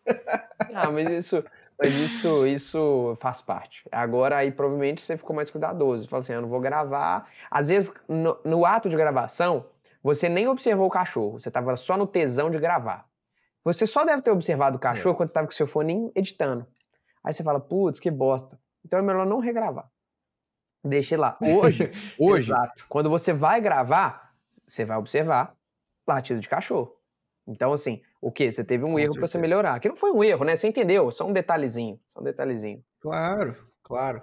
Ah, mas isso, mas isso, isso faz parte. Agora aí provavelmente você ficou mais cuidadoso. Você fala assim, ah, eu não vou gravar. Às vezes no, no ato de gravação você nem observou o cachorro, você estava só no tesão de gravar. Você só deve ter observado o é. cachorro é. quando estava com o seu fone editando. Aí você fala, putz, que bosta. Então é melhor não regravar. Deixa lá. Hoje, hoje, quando você vai gravar, você vai observar latido de cachorro. Então, assim, o que? Você teve um com erro para você melhorar. Que não foi um erro, né? Você entendeu? Só um detalhezinho. Só um detalhezinho. Claro, claro.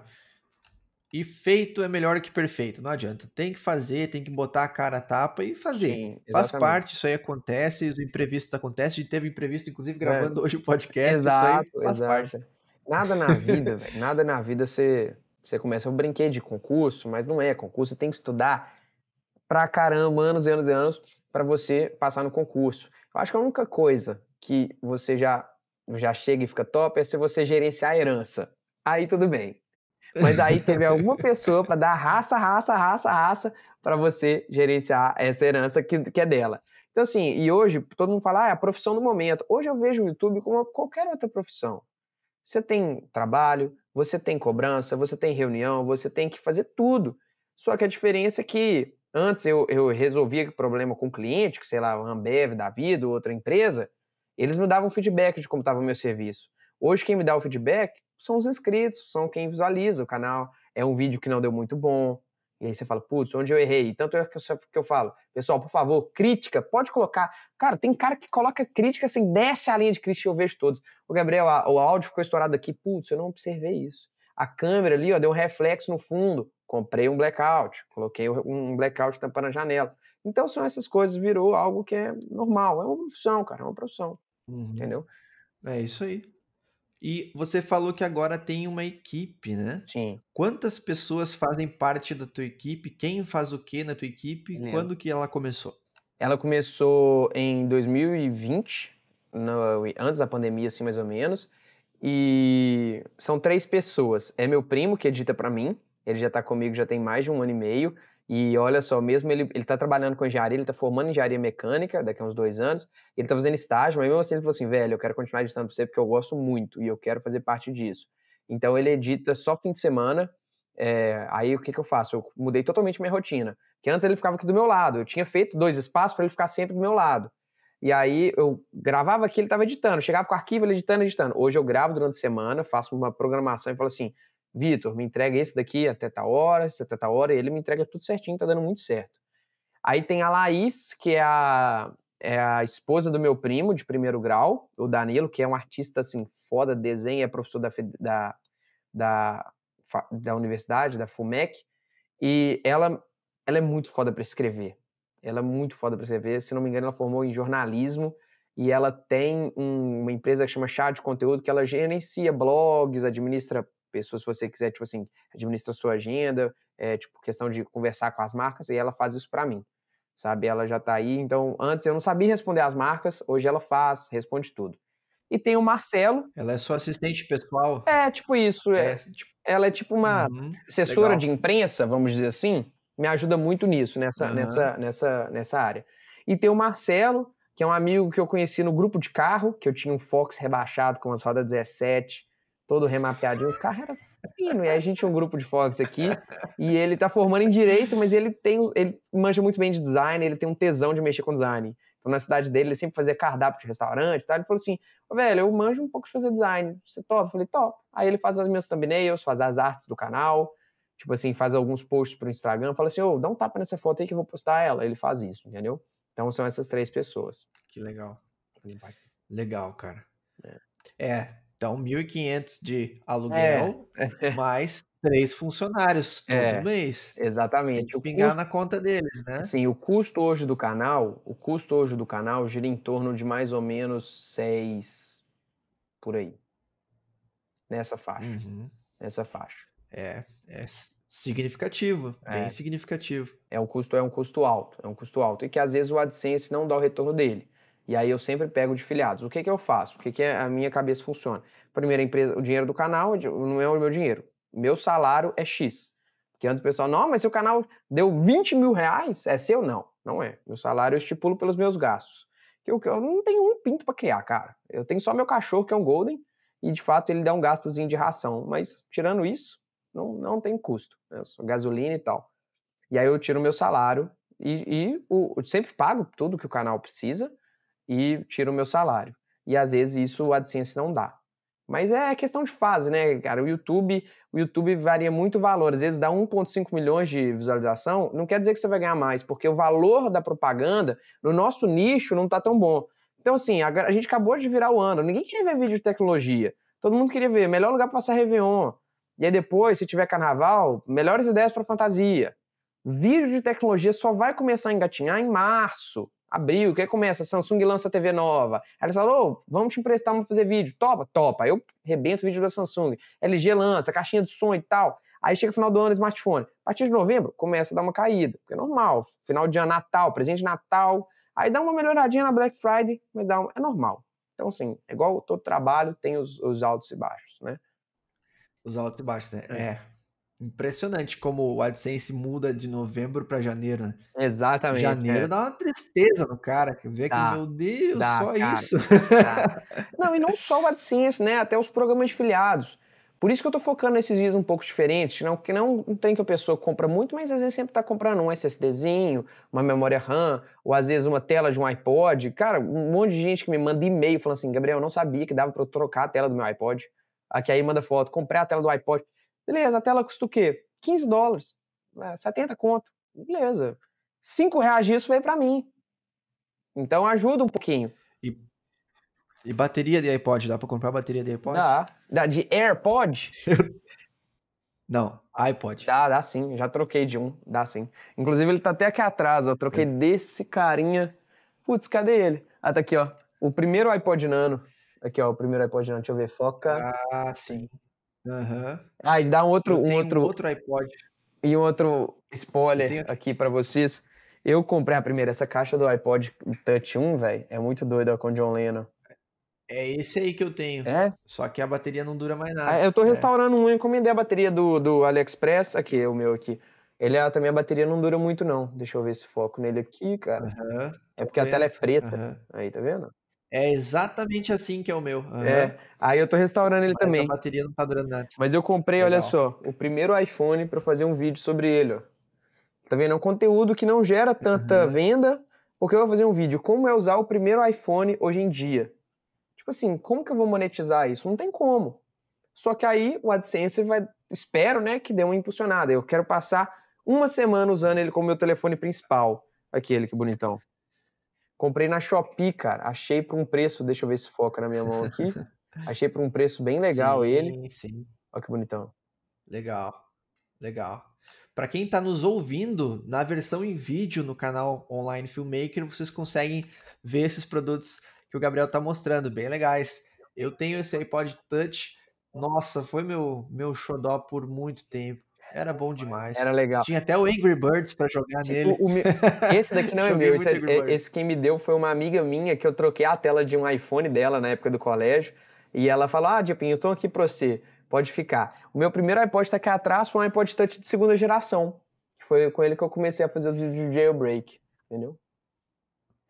E feito é melhor que perfeito, não adianta. Tem que fazer, tem que botar a cara a tapa e fazer. Sim, Faz parte, isso aí acontece, os imprevistos acontecem. A gente teve imprevisto, inclusive, é. gravando é. hoje o podcast. exato, faz exato. parte. Nada na vida, velho. Nada na vida você, você começa. Eu brinquei de concurso, mas não é concurso. Você tem que estudar pra caramba, anos e anos e anos, para você passar no concurso. Eu acho que a única coisa que você já, já chega e fica top é se você gerenciar a herança. Aí tudo bem mas aí teve alguma pessoa para dar raça, raça, raça, raça para você gerenciar essa herança que, que é dela. Então, assim, e hoje todo mundo fala, ah, é a profissão do momento. Hoje eu vejo o YouTube como qualquer outra profissão. Você tem trabalho, você tem cobrança, você tem reunião, você tem que fazer tudo. Só que a diferença é que antes eu, eu resolvia problema com o cliente, que sei lá, o Ambev da vida, outra empresa, eles me davam feedback de como estava o meu serviço. Hoje quem me dá o feedback são os inscritos, são quem visualiza o canal. É um vídeo que não deu muito bom. E aí você fala, putz, onde eu errei? E tanto é que eu, que eu falo, pessoal, por favor, crítica, pode colocar. Cara, tem cara que coloca crítica assim, desce a linha de crítica, eu vejo todos. O Gabriel, a, o áudio ficou estourado aqui, putz, eu não observei isso. A câmera ali, ó, deu um reflexo no fundo. Comprei um blackout, coloquei um blackout tampando a janela. Então são essas coisas, virou algo que é normal, é uma profissão, cara, é uma profissão. Uhum. Entendeu? É isso aí. E você falou que agora tem uma equipe, né? Sim. Quantas pessoas fazem parte da tua equipe? Quem faz o que na tua equipe? Quando que ela começou? Ela começou em 2020, no, antes da pandemia, assim, mais ou menos. E são três pessoas. É meu primo que edita para mim. Ele já tá comigo já tem mais de um ano e meio. E olha só, mesmo ele está trabalhando com engenharia, ele está formando engenharia mecânica daqui a uns dois anos, ele está fazendo estágio, mas mesmo assim ele falou assim, velho, eu quero continuar editando para você porque eu gosto muito e eu quero fazer parte disso. Então ele edita só fim de semana, é, aí o que, que eu faço? Eu mudei totalmente minha rotina, que antes ele ficava aqui do meu lado, eu tinha feito dois espaços para ele ficar sempre do meu lado. E aí eu gravava aqui, ele estava editando, chegava com o arquivo, ele editando, editando. Hoje eu gravo durante a semana, faço uma programação e falo assim, Vitor, me entrega esse daqui até tal tá hora, esse até tal tá hora, e ele me entrega tudo certinho, tá dando muito certo. Aí tem a Laís, que é a, é a esposa do meu primo de primeiro grau, o Danilo, que é um artista assim, foda, desenha, é professor da, da, da, da universidade, da FUMEC, e ela, ela é muito foda para escrever. Ela é muito foda para escrever, se não me engano, ela formou em jornalismo e ela tem um, uma empresa que chama Chá de Conteúdo que ela gerencia blogs, administra pessoas, se você quiser, tipo assim, administra sua agenda, é, tipo, questão de conversar com as marcas, e ela faz isso para mim, sabe? Ela já tá aí, então antes eu não sabia responder as marcas, hoje ela faz, responde tudo. E tem o Marcelo. Ela é sua assistente pessoal? É, tipo isso. É, é tipo... Ela é tipo uma uhum, assessora legal. de imprensa, vamos dizer assim, me ajuda muito nisso, nessa, uhum. nessa, nessa, nessa área. E tem o Marcelo, que é um amigo que eu conheci no grupo de carro, que eu tinha um Fox rebaixado com as rodas 17, todo remapeadinho. O carro era fino. E aí a gente tinha um grupo de Fox aqui, e ele tá formando em direito, mas ele tem ele manja muito bem de design, ele tem um tesão de mexer com design. Então, na cidade dele, ele sempre fazia cardápio de restaurante e tal. Ele falou assim: velho, eu manjo um pouco de fazer design. Você top Eu falei, top. Aí ele faz as minhas thumbnails, faz as artes do canal, tipo assim, faz alguns posts pro Instagram. Fala assim: ô, oh, dá um tapa nessa foto aí que eu vou postar ela. Ele faz isso, entendeu? Então, são essas três pessoas. Que legal. Legal, cara. é então, 1.500 de aluguel, é. mais três funcionários todo é, mês. Exatamente. Tem que pingar custo, na conta deles, né? Sim, o custo hoje do canal, o custo hoje do canal gira em torno de mais ou menos seis por aí. Nessa faixa. Uhum. Nessa faixa. É, é significativo, é. bem significativo. É um custo, é um custo alto, é um custo alto e que às vezes o AdSense não dá o retorno dele. E aí eu sempre pego de filiados. O que, que eu faço? O que, que é, a minha cabeça funciona? Primeira empresa, o dinheiro do canal não é o meu dinheiro. Meu salário é X. Porque antes o pessoal, não, mas se o canal deu 20 mil reais, é seu? Não, não é. Meu salário eu estipulo pelos meus gastos. Que eu, eu não tenho um pinto para criar, cara. Eu tenho só meu cachorro, que é um Golden, e de fato ele dá um gastozinho de ração. Mas tirando isso, não, não tem custo. Né? Gasolina e tal. E aí eu tiro meu salário e, e o, eu sempre pago tudo que o canal precisa e tira o meu salário. E às vezes isso a AdSense não dá. Mas é questão de fase, né, cara? O YouTube, o YouTube varia muito o valor. Às vezes dá 1,5 milhões de visualização, não quer dizer que você vai ganhar mais, porque o valor da propaganda no nosso nicho não está tão bom. Então, assim, a, a, gente acabou de virar o ano, ninguém queria ver vídeo de tecnologia. Todo mundo queria ver melhor lugar para passar Réveillon. E aí depois, se tiver carnaval, melhores ideias para fantasia. Vídeo de tecnologia só vai começar a engatinhar em março. Abril, que começa? Samsung lança TV nova. Aí eles falam, oh, vamos te emprestar, para fazer vídeo. Topa, topa. Aí eu rebento o vídeo da Samsung. LG lança, caixinha de som e tal. Aí chega o final do ano, smartphone. A partir de novembro, começa a dar uma caída. Porque é normal. Final de ano, Natal, presente de Natal. Aí dá uma melhoradinha na Black Friday, mas dá uma... é normal. Então, assim, é igual todo trabalho, tem os, os altos e baixos, né? Os altos e baixos, né? é. é. Impressionante como o AdSense muda de novembro para janeiro, né? Exatamente. Janeiro é. dá uma tristeza no cara, que vê dá, que, meu Deus, dá, só cara, isso. Dá. Não, e não só o AdSense, né? Até os programas de filiados. Por isso que eu tô focando nesses vídeos um pouco diferentes, não que não é tem que a pessoa compra muito, mas às vezes sempre tá comprando um SSDzinho, uma memória RAM, ou às vezes uma tela de um iPod. Cara, um monte de gente que me manda e-mail falando assim: "Gabriel, eu não sabia que dava para eu trocar a tela do meu iPod". Aqui aí manda foto, comprei a tela do iPod. Beleza, a tela custa o quê? 15 dólares, 70 né, conto. Beleza. 5 reais disso veio para mim. Então ajuda um pouquinho. E, e bateria de iPod, dá para comprar bateria de iPod? Dá. dá de AirPod? Não, iPod. Dá, dá sim. Já troquei de um, dá sim. Inclusive ele tá até aqui atrás, Eu troquei é. desse carinha. Putz, cadê ele? Ah, tá aqui, ó. O primeiro iPod Nano. Aqui, ó, o primeiro iPod Nano. Deixa eu ver, foca. Ah, sim. Uhum. Ah, e dá um outro. Um outro, um outro iPod. E um outro spoiler tenho... aqui para vocês. Eu comprei a primeira, essa caixa do iPod Touch 1, velho. É muito doido ó, com o John Lennon. É esse aí que eu tenho. É? Só que a bateria não dura mais nada. Ah, eu tô né? restaurando é. um, eu encomendei a bateria do, do AliExpress. Aqui, o meu aqui. Ele é, também a bateria não dura muito, não. Deixa eu ver se foco nele aqui, cara. Uhum, é porque vendo. a tela é preta. Uhum. Aí, tá vendo? É exatamente assim que é o meu. Uhum. É. Aí eu tô restaurando ele Mas também. A bateria não tá durando nada. Mas eu comprei, Legal. olha só, o primeiro iPhone para fazer um vídeo sobre ele, ó. Tá vendo? É um conteúdo que não gera tanta uhum. venda, porque eu vou fazer um vídeo como é usar o primeiro iPhone hoje em dia. Tipo assim, como que eu vou monetizar isso? Não tem como. Só que aí o AdSense vai, espero, né, que dê uma impulsionada. Eu quero passar uma semana usando ele como meu telefone principal. Aquele, que bonitão. Comprei na Shopee, cara. Achei por um preço, deixa eu ver se foca na minha mão aqui. Achei por um preço bem legal sim, ele. Sim. Olha que bonitão. Legal. Legal. Para quem está nos ouvindo, na versão em vídeo no canal Online Filmmaker, vocês conseguem ver esses produtos que o Gabriel está mostrando, bem legais. Eu tenho esse iPod Touch. Nossa, foi meu meu xodó por muito tempo. Era bom demais. Era legal. Tinha até o Angry Birds para jogar esse, nele. O, o, esse daqui não é meu. Esse, é, é, esse quem me deu foi uma amiga minha que eu troquei a tela de um iPhone dela na época do colégio. E ela falou: Ah, Dipinho, eu tô aqui pra você. Pode ficar. O meu primeiro iPod tá aqui atrás foi um iPod Touch de segunda geração. Que foi com ele que eu comecei a fazer os vídeos de jailbreak. Entendeu?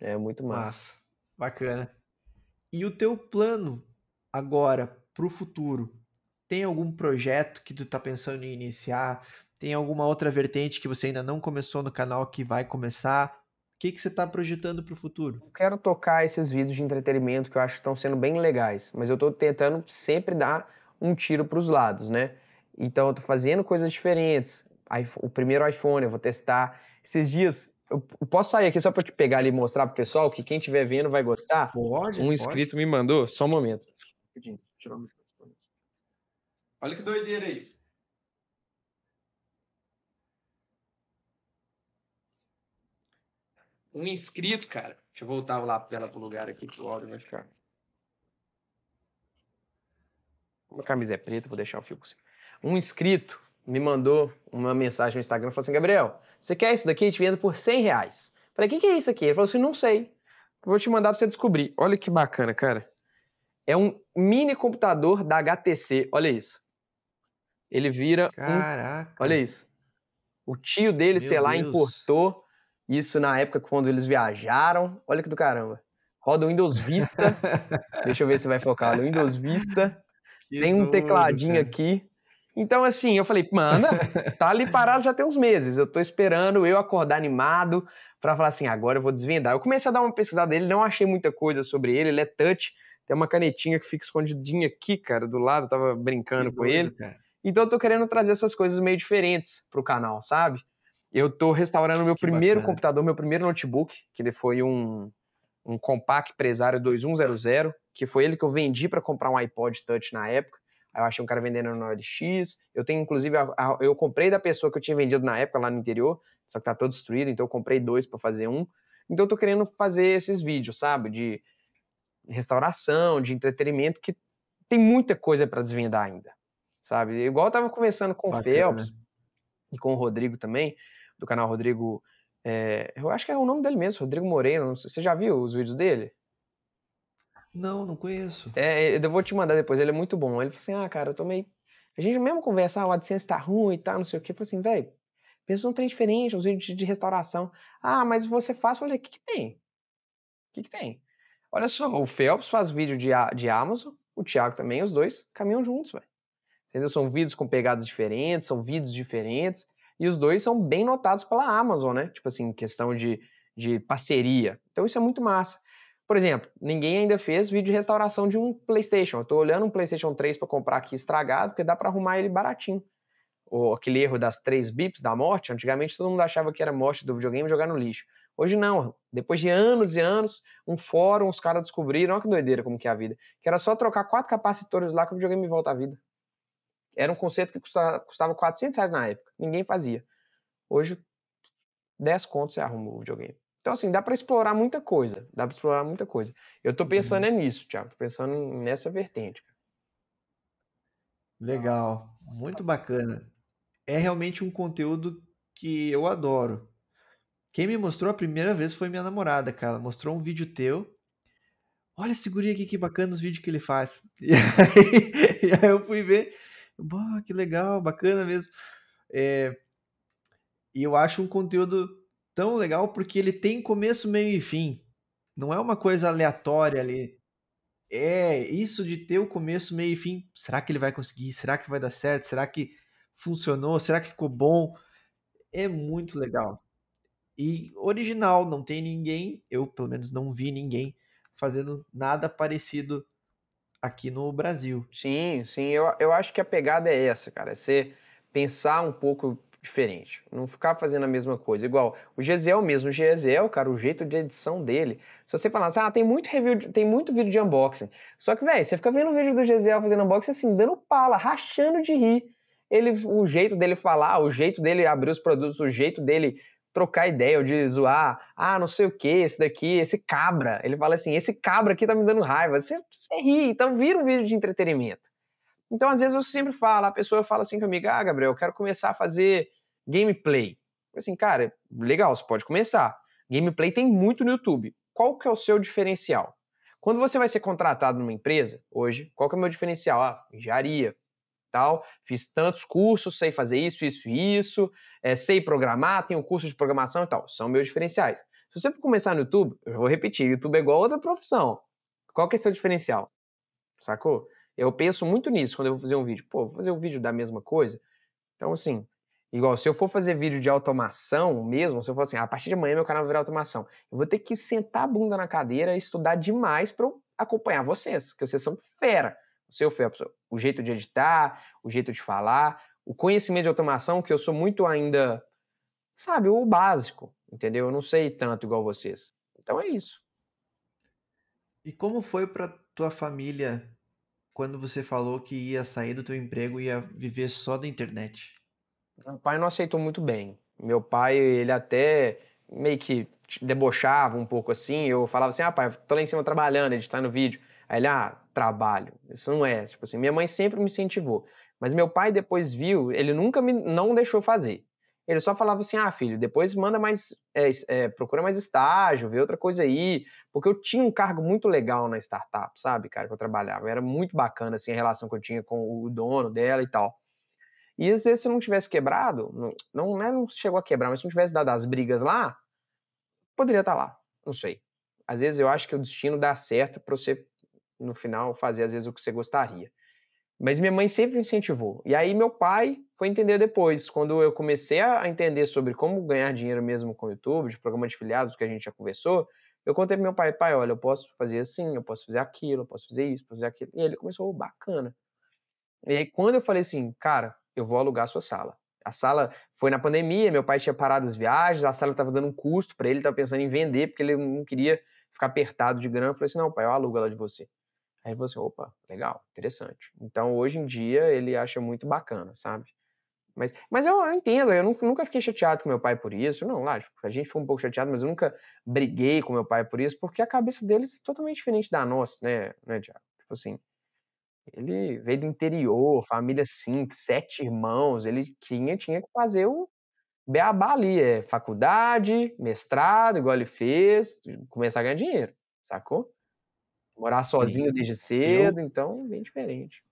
É muito massa. massa. Bacana. E o teu plano agora pro futuro? Tem algum projeto que tu tá pensando em iniciar? Tem alguma outra vertente que você ainda não começou no canal que vai começar? O que, que você está projetando para o futuro? Eu quero tocar esses vídeos de entretenimento que eu acho que estão sendo bem legais, mas eu estou tentando sempre dar um tiro para os lados, né? Então eu estou fazendo coisas diferentes. O primeiro iPhone eu vou testar. Esses dias eu posso sair aqui só para te pegar ali e mostrar para o pessoal que quem estiver vendo vai gostar? Pode. Um inscrito pode. me mandou, só um momento. Deixa eu tirar o Olha que doideira isso. Um inscrito, cara. Deixa eu voltar lá para o lugar aqui que o áudio vai ficar. Uma camisa é preta, vou deixar o fio assim. Um inscrito me mandou uma mensagem no Instagram e falou assim: Gabriel, você quer isso daqui? Eu te vendo por 100 reais. Falei, o que, que é isso aqui? Ele falou assim: não sei. Vou te mandar para você descobrir. Olha que bacana, cara. É um mini computador da HTC. Olha isso ele vira. Caraca! Um... Olha isso. O tio dele, Meu sei Deus. lá, importou isso na época quando eles viajaram. Olha que do caramba. Roda o Windows Vista. Deixa eu ver se vai focar no Windows Vista. Que tem um doido, tecladinho cara. aqui. Então, assim, eu falei, manda, tá ali parado já tem uns meses. Eu tô esperando eu acordar animado para falar assim, agora eu vou desvendar. Eu comecei a dar uma pesquisada dele, não achei muita coisa sobre ele, ele é touch. Tem uma canetinha que fica escondidinha aqui, cara, do lado, eu tava brincando que com doido, ele. Cara. Então eu tô querendo trazer essas coisas meio diferentes pro canal, sabe? Eu tô restaurando meu que primeiro bacana. computador, meu primeiro notebook, que ele foi um, um Compaq Presário 2100, que foi ele que eu vendi para comprar um iPod Touch na época. Aí eu achei um cara vendendo no OLX. Eu tenho, inclusive, a, a, eu comprei da pessoa que eu tinha vendido na época lá no interior, só que tá todo destruído, então eu comprei dois para fazer um. Então eu tô querendo fazer esses vídeos, sabe? De restauração, de entretenimento, que tem muita coisa para desvendar ainda sabe? Igual eu tava conversando com Bacana. o Phelps e com o Rodrigo também, do canal Rodrigo. É, eu acho que é o nome dele mesmo, Rodrigo Moreira Você já viu os vídeos dele? Não, não conheço. É, é, eu vou te mandar depois, ele é muito bom. Ele falou assim: ah, cara, eu tomei. A gente mesmo conversar, o AdSense tá ruim e tal, não sei o quê. Eu falei assim, velho, pensa num trem diferente, uns vídeos de restauração. Ah, mas você faz? Eu falei: o que, que tem? O que, que tem? Olha só, o Phelps faz vídeo de, de Amazon, o Thiago também, os dois caminham juntos, velho. Entendeu? São vídeos com pegadas diferentes, são vídeos diferentes, e os dois são bem notados pela Amazon, né? Tipo assim, questão de, de parceria. Então isso é muito massa. Por exemplo, ninguém ainda fez vídeo de restauração de um PlayStation. Eu estou olhando um PlayStation 3 para comprar aqui estragado, porque dá para arrumar ele baratinho. Ou aquele erro das três bips da morte, antigamente todo mundo achava que era morte do videogame jogar no lixo. Hoje não. Depois de anos e anos, um fórum, os caras descobriram, olha que doideira como que é a vida, que era só trocar quatro capacitores lá que o videogame volta à vida. Era um conceito que custava, custava 400 reais na época. Ninguém fazia. Hoje, 10 contos você arruma o videogame. Então, assim, dá para explorar muita coisa. Dá para explorar muita coisa. Eu tô pensando uhum. é nisso, Thiago. Tô pensando nessa vertente. Legal. Muito bacana. É realmente um conteúdo que eu adoro. Quem me mostrou a primeira vez foi minha namorada, cara. Mostrou um vídeo teu. Olha esse guri aqui, que bacana os vídeos que ele faz. E aí, e aí eu fui ver. Bah, que legal, bacana mesmo. É, e eu acho um conteúdo tão legal porque ele tem começo, meio e fim. Não é uma coisa aleatória ali. É isso de ter o começo, meio e fim. Será que ele vai conseguir? Será que vai dar certo? Será que funcionou? Será que ficou bom? É muito legal. E original, não tem ninguém, eu pelo menos não vi ninguém fazendo nada parecido aqui no Brasil. Sim, sim, eu, eu acho que a pegada é essa, cara, é você pensar um pouco diferente, não ficar fazendo a mesma coisa. Igual o GZL é mesmo, o GZL, é cara, o jeito de edição dele. Se você assim, ah, tem muito review, tem muito vídeo de unboxing. Só que, velho, você fica vendo o vídeo do GZL fazendo unboxing assim, dando pala, rachando de rir. Ele, o jeito dele falar, o jeito dele abrir os produtos, o jeito dele trocar ideia ou de zoar, ah, não sei o que, esse daqui, esse cabra. Ele fala assim, esse cabra aqui tá me dando raiva. Você, você ri, então vira um vídeo de entretenimento. Então, às vezes, eu sempre falo, a pessoa fala assim comigo, ah, Gabriel, eu quero começar a fazer gameplay. Assim, cara, legal, você pode começar. Gameplay tem muito no YouTube. Qual que é o seu diferencial? Quando você vai ser contratado numa empresa, hoje, qual que é o meu diferencial? Ah, engenharia, tal. Fiz tantos cursos, sei fazer isso, isso e isso, é, sei programar, tenho curso de programação e tal. São meus diferenciais. Se você for começar no YouTube, eu vou repetir, YouTube é igual outra profissão. Qual que é seu diferencial? Sacou? Eu penso muito nisso quando eu vou fazer um vídeo. Pô, vou fazer um vídeo da mesma coisa? Então, assim, igual se eu for fazer vídeo de automação mesmo, se eu for assim, ah, a partir de amanhã meu canal virar automação, eu vou ter que sentar a bunda na cadeira e estudar demais para acompanhar vocês, que vocês são fera. O seu foi o jeito de editar, o jeito de falar, o conhecimento de automação, que eu sou muito ainda, sabe, o básico, entendeu? Eu não sei tanto igual vocês. Então é isso. E como foi para tua família quando você falou que ia sair do teu emprego e ia viver só da internet? Meu pai não aceitou muito bem. Meu pai, ele até meio que debochava um pouco assim. Eu falava assim: ah, pai, tô lá em cima trabalhando, editando vídeo. Aí ele, ah, trabalho. Isso não é. Tipo assim, minha mãe sempre me incentivou. Mas meu pai depois viu, ele nunca me não deixou fazer. Ele só falava assim, ah, filho, depois manda mais, é, é, procura mais estágio, vê outra coisa aí. Porque eu tinha um cargo muito legal na startup, sabe, cara, que eu trabalhava. Era muito bacana, assim, a relação que eu tinha com o dono dela e tal. E às vezes se não tivesse quebrado, não, não, né, não chegou a quebrar, mas se não tivesse dado as brigas lá, poderia estar tá lá, não sei. Às vezes eu acho que o destino dá certo para você no final fazer às vezes o que você gostaria. Mas minha mãe sempre incentivou. E aí meu pai foi entender depois, quando eu comecei a entender sobre como ganhar dinheiro mesmo com o YouTube, de programa de filiados que a gente já conversou, eu contei pro meu pai, pai, olha, eu posso fazer assim, eu posso fazer aquilo, eu posso fazer isso, posso fazer aquilo. E ele começou, bacana. E aí quando eu falei assim, cara, eu vou alugar a sua sala. A sala foi na pandemia, meu pai tinha parado as viagens, a sala estava dando um custo para ele, estava pensando em vender, porque ele não queria ficar apertado de grana. Eu falei assim: não, pai, eu alugo ela de você. Aí você, assim, opa, legal, interessante. Então hoje em dia ele acha muito bacana, sabe? Mas, mas eu, eu entendo, eu nunca, nunca fiquei chateado com meu pai por isso. Não, lá a gente foi um pouco chateado, mas eu nunca briguei com meu pai por isso, porque a cabeça deles é totalmente diferente da nossa, né, né, Tiago? Tipo assim, ele veio do interior, família cinco, sete irmãos, ele tinha, tinha que fazer o beabá ali, é faculdade, mestrado, igual ele fez, começar a ganhar dinheiro, sacou? Morar sozinho Sim. desde cedo, eu... então bem diferente.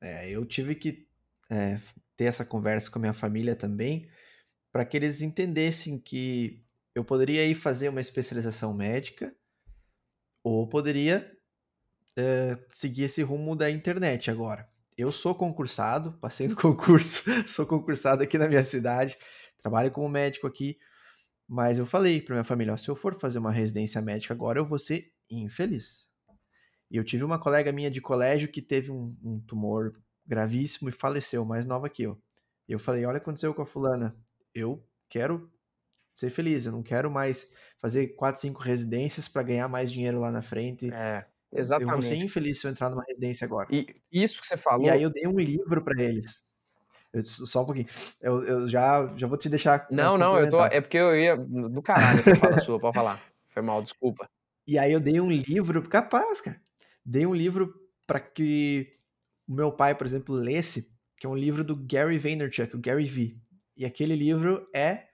É, eu tive que é, ter essa conversa com a minha família também, para que eles entendessem que eu poderia ir fazer uma especialização médica ou poderia é, seguir esse rumo da internet agora. Eu sou concursado, passei no concurso, sou concursado aqui na minha cidade, trabalho como médico aqui, mas eu falei para minha família: se eu for fazer uma residência médica agora, eu vou ser infeliz. E eu tive uma colega minha de colégio que teve um, um tumor gravíssimo e faleceu, mais nova que eu. E eu falei: Olha, o que aconteceu com a fulana. Eu quero ser feliz, eu não quero mais fazer quatro, cinco residências para ganhar mais dinheiro lá na frente. É. Exatamente. Eu vou ser infeliz se eu entrar numa residência agora. E isso que você falou. E aí eu dei um livro para eles. Eu, só um pouquinho. Eu, eu, já, já vou te deixar. Não, não, eu tô. É porque eu ia. Do caralho essa fala sua, pode falar. Foi mal, desculpa. E aí eu dei um livro, capaz, cara. Dei um livro para que o meu pai, por exemplo, lesse, que é um livro do Gary Vaynerchuk, o Gary V. E aquele livro é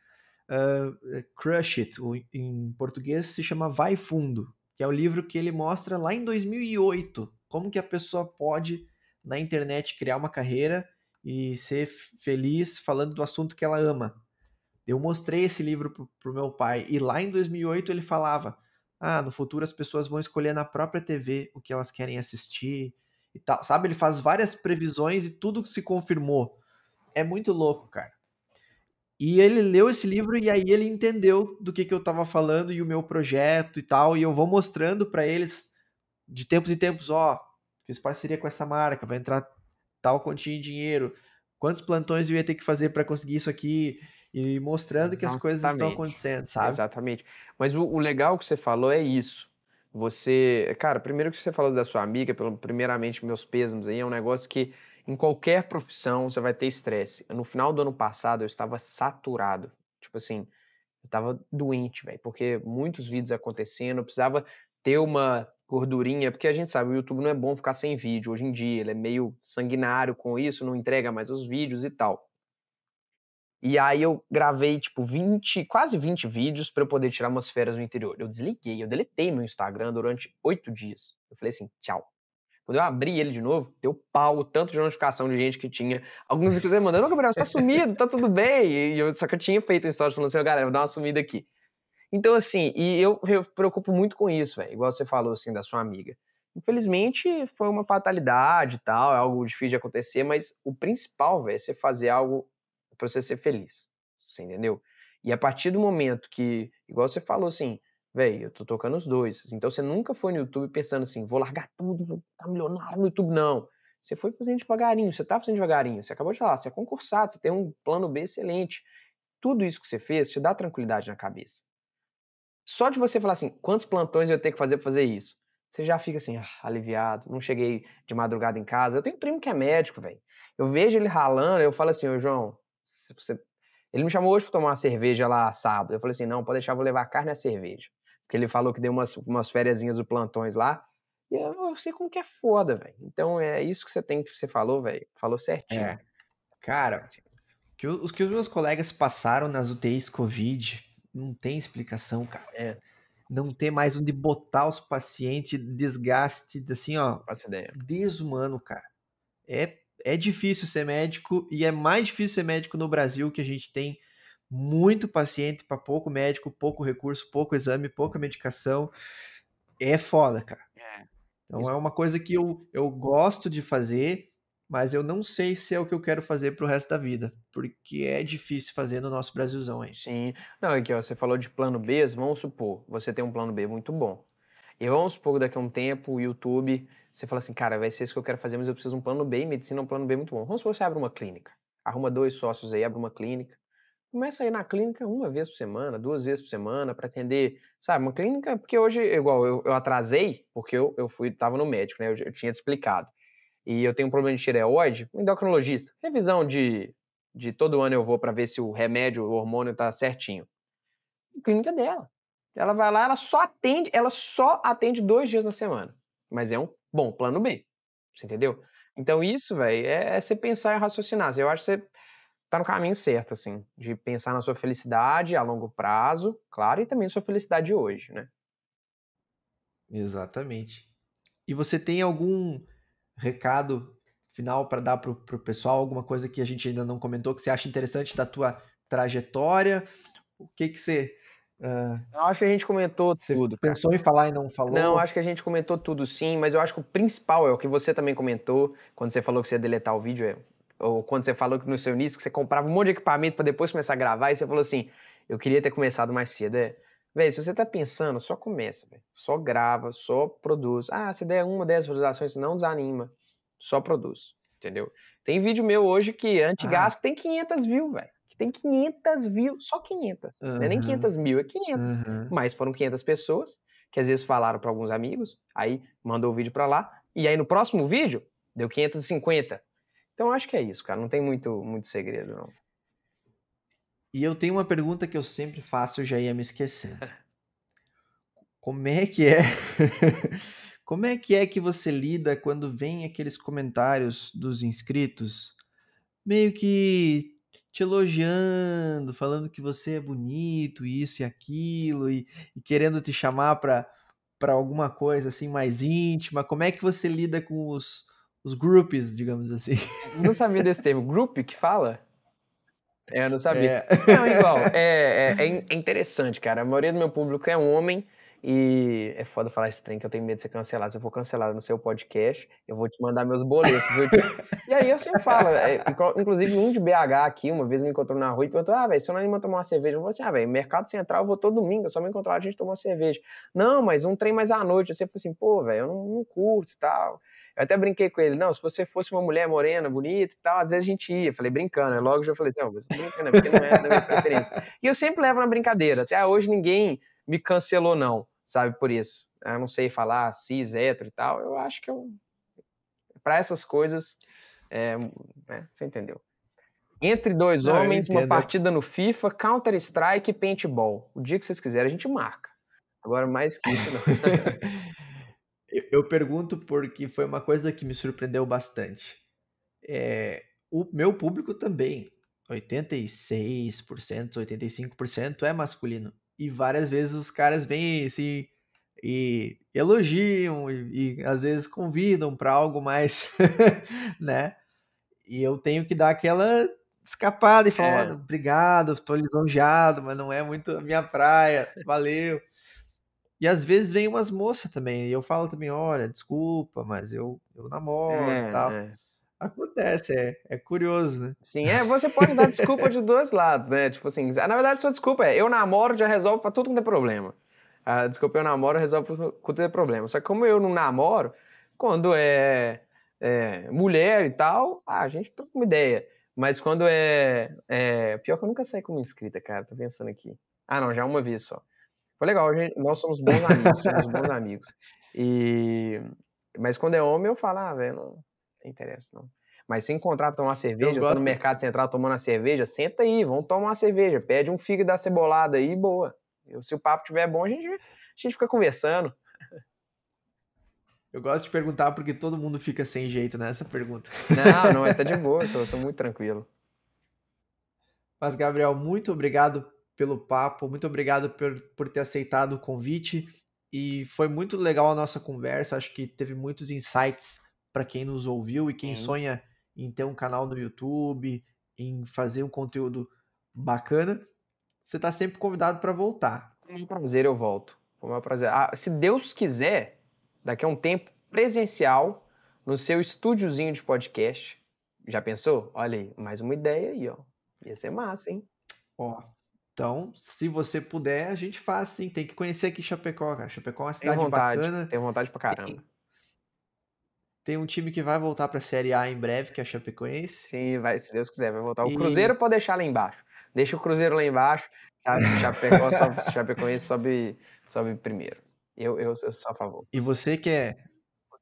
uh, Crush It, ou em português se chama Vai Fundo, que é o livro que ele mostra lá em 2008 como que a pessoa pode na internet criar uma carreira e ser feliz falando do assunto que ela ama. Eu mostrei esse livro pro, pro meu pai e lá em 2008 ele falava: ah, no futuro as pessoas vão escolher na própria TV o que elas querem assistir e tal. Sabe? Ele faz várias previsões e tudo se confirmou. É muito louco, cara. E ele leu esse livro e aí ele entendeu do que, que eu estava falando e o meu projeto e tal. E eu vou mostrando para eles de tempos em tempos: ó, fiz parceria com essa marca, vai entrar tal quantia em dinheiro, quantos plantões eu ia ter que fazer para conseguir isso aqui, e mostrando Exatamente. que as coisas estão acontecendo, sabe? Exatamente. Mas o, o, legal que você falou é isso. Você, cara, primeiro que você falou da sua amiga, pelo, primeiramente meus pêsames aí, é um negócio que em qualquer profissão você vai ter estresse. No final do ano passado eu estava saturado. Tipo assim, eu estava doente, velho, porque muitos vídeos acontecendo, eu precisava ter uma gordurinha, porque a gente sabe, o YouTube não é bom ficar sem vídeo hoje em dia, ele é meio sanguinário com isso, não entrega mais os vídeos e tal. E aí eu gravei, tipo, 20, quase 20 vídeos para eu poder tirar umas férias no interior. Eu desliguei, eu deletei meu Instagram durante oito dias. Eu falei assim, tchau. Quando eu abri ele de novo, deu pau, tanto de notificação de gente que tinha. Alguns inclusive mandando, ô Gabriel, você tá sumido, tá tudo bem. E eu, só que eu tinha feito um story falando assim, oh, galera, vou dar uma sumida aqui. Então, assim, e eu, eu me preocupo muito com isso, velho. Igual você falou, assim, da sua amiga. Infelizmente, foi uma fatalidade e tal, é algo difícil de acontecer, mas o principal, velho, é você fazer algo é pra você ser feliz. Você entendeu? E a partir do momento que, igual você falou assim, velho, eu tô tocando os dois. Então você nunca foi no YouTube pensando assim, vou largar tudo, vou ficar milionário no YouTube. Não. Você foi fazendo devagarinho, você tá fazendo devagarinho. Você acabou de falar, você é concursado, você tem um plano B excelente. Tudo isso que você fez te dá tranquilidade na cabeça. Só de você falar assim, quantos plantões eu tenho que fazer pra fazer isso? Você já fica assim, ah, aliviado, não cheguei de madrugada em casa. Eu tenho um primo que é médico, velho. Eu vejo ele ralando, eu falo assim, ô João, você... Ele me chamou hoje para tomar uma cerveja lá sábado. Eu falei assim: não, pode deixar, vou levar carne e a cerveja. Porque ele falou que deu umas, umas do plantões lá. E eu, sei como que é foda, velho. Então é isso que você tem que você falou, velho. Falou é. certinho. É. Cara, que os que os meus colegas passaram nas UTIs Covid não tem explicação, cara. É. Não tem mais onde botar os pacientes, desgaste, assim, ó. ideia. Desumano, cara. É é difícil ser médico e é mais difícil ser médico no Brasil, que a gente tem muito paciente para pouco médico, pouco recurso, pouco exame, pouca medicação. É foda, cara. É. Então é uma coisa que é. eu, eu gosto de fazer, mas eu não sei se é o que eu quero fazer pro resto da vida, porque é difícil fazer no nosso Brasilzão, aí. Sim. Não, aqui, ó, você falou de plano B, vamos supor, você tem um plano B muito bom. E vamos supor, daqui a um tempo, o YouTube você fala assim, cara, vai ser isso que eu quero fazer, mas eu preciso de um plano B, e medicina é um plano B muito bom. Vamos supor que você abre uma clínica, arruma dois sócios aí, abre uma clínica, começa a ir na clínica uma vez por semana, duas vezes por semana, para atender, sabe, uma clínica, porque hoje, igual, eu, eu atrasei, porque eu, eu fui, tava no médico, né, eu, eu tinha te explicado, e eu tenho um problema de tireoide, endocrinologista, revisão de, de todo ano eu vou para ver se o remédio, o hormônio tá certinho. Clínica dela. Ela vai lá, ela só atende, ela só atende dois dias na semana. Mas é um Bom, plano B. Você entendeu? Então isso, velho, é, é você pensar e raciocinar. Eu acho que você tá no caminho certo, assim, de pensar na sua felicidade a longo prazo, claro, e também sua felicidade hoje, né? Exatamente. E você tem algum recado final para dar pro, pro pessoal, alguma coisa que a gente ainda não comentou que você acha interessante da tua trajetória? O que que você é. Eu acho que a gente comentou você tudo. Pensou cara. em falar e não falou? Não, acho que a gente comentou tudo sim, mas eu acho que o principal é o que você também comentou quando você falou que você ia deletar o vídeo, é, ou quando você falou que no seu início que você comprava um monte de equipamento para depois começar a gravar, e você falou assim: eu queria ter começado mais cedo. É, velho, se você tá pensando, só começa, véio. só grava, só produz. Ah, se der uma, dez visualizações, não desanima, só produz, entendeu? Tem vídeo meu hoje que é antigasco ah. tem 500 views, velho que tem 500 views, só 500, uhum. É nem 500 mil, é 500, uhum. mas foram 500 pessoas que às vezes falaram para alguns amigos, aí mandou o vídeo para lá, e aí no próximo vídeo deu 550. Então acho que é isso, cara, não tem muito, muito segredo não. E eu tenho uma pergunta que eu sempre faço, eu já ia me esquecendo. Como é que é? Como é que é que você lida quando vem aqueles comentários dos inscritos meio que te elogiando, falando que você é bonito, isso e aquilo, e, e querendo te chamar para alguma coisa assim mais íntima? Como é que você lida com os, os groupies, digamos assim? Não sabia desse termo. Group que fala? É, eu não sabia. É. Não, igual. É, é, é, é interessante, cara. A maioria do meu público é um homem. E é foda falar esse trem que eu tenho medo de ser cancelado. Se eu for cancelado no seu podcast, eu vou te mandar meus boletos, viu? e aí assim eu sempre falo, é, inclusive um de BH aqui, uma vez me encontrou na rua e perguntou: ah, velho, se eu não animar tomar uma cerveja, eu vou assim, ah, velho, Mercado Central eu vou todo domingo, é só me encontrar a gente tomar uma cerveja. Não, mas um trem mais à noite. Eu sempre assim, pô, velho, eu não, não curto e tal. Eu até brinquei com ele, não, se você fosse uma mulher morena, bonita e tal, às vezes a gente ia. Falei, brincando. Eu logo já falei assim, não, você brincando, né, porque não é da minha preferência. E eu sempre levo na brincadeira. Até hoje ninguém me cancelou, não sabe? Por isso. Eu não sei falar cis, hétero e tal. Eu acho que eu. Para essas coisas. É, né? Você entendeu? Entre dois não, homens, uma partida no FIFA, Counter-Strike e paintball. O dia que vocês quiserem, a gente marca. Agora, mais que isso, não. eu pergunto porque foi uma coisa que me surpreendeu bastante. É, o meu público também, 86%, 85% é masculino. E várias vezes os caras vêm assim, e elogiam e, e às vezes convidam para algo mais, né? E eu tenho que dar aquela escapada e falar, é. obrigado, estou lisonjeado, mas não é muito a minha praia, valeu. E às vezes vem umas moças também, e eu falo também, olha, desculpa, mas eu, eu namoro é, e tal. É. Acontece, é, é curioso, né? Sim, é, você pode dar desculpa de dois lados, né? Tipo assim, ah, na verdade, sua desculpa é eu namoro, já resolve pra tudo que tem é problema. Ah, desculpa, eu namoro, resolve pra tudo que tem é problema. Só que como eu não namoro, quando é, é mulher e tal, ah, a gente troca uma ideia. Mas quando é, é. Pior que eu nunca saí uma inscrita, cara, tô pensando aqui. Ah, não, já uma vez só. Foi legal, gente, nós somos bons amigos, somos bons amigos. E. Mas quando é homem, eu falo, ah, velho, tem interesse, não. Mas se encontrar tomar uma cerveja, eu tô no mercado central tomando uma cerveja, senta aí, vamos tomar uma cerveja, pede um figo da cebolada aí, boa. Eu, se o papo tiver bom, a gente, a gente fica conversando. Eu gosto de perguntar porque todo mundo fica sem jeito nessa pergunta. Não, não, é está de boa, eu sou, eu sou muito tranquilo. Mas, Gabriel, muito obrigado pelo papo, muito obrigado por, por ter aceitado o convite. E foi muito legal a nossa conversa, acho que teve muitos insights para quem nos ouviu e quem Sim. sonha em ter um canal no YouTube, em fazer um conteúdo bacana, você está sempre convidado para voltar. Com um prazer eu volto. Com um prazer. Ah, se Deus quiser, daqui a um tempo presencial no seu estúdiozinho de podcast. Já pensou? Olha aí, mais uma ideia aí, ó. Ia ser massa, hein? Ó, então, se você puder, a gente faz sim. Tem que conhecer aqui Chapecó, cara. Chapecó é uma cidade tem vontade, bacana. Tenho vontade pra caramba. Tem, tem um time que vai voltar para a Série A em breve, que é a Chapecoense. Sim, vai, se Deus quiser, vai voltar. O e... Cruzeiro pode deixar lá embaixo. Deixa o Cruzeiro lá embaixo. Tá? A Chapecó sobe, Chapecoense sobe, sobe primeiro. Eu, eu, eu sou a favor. E você que é,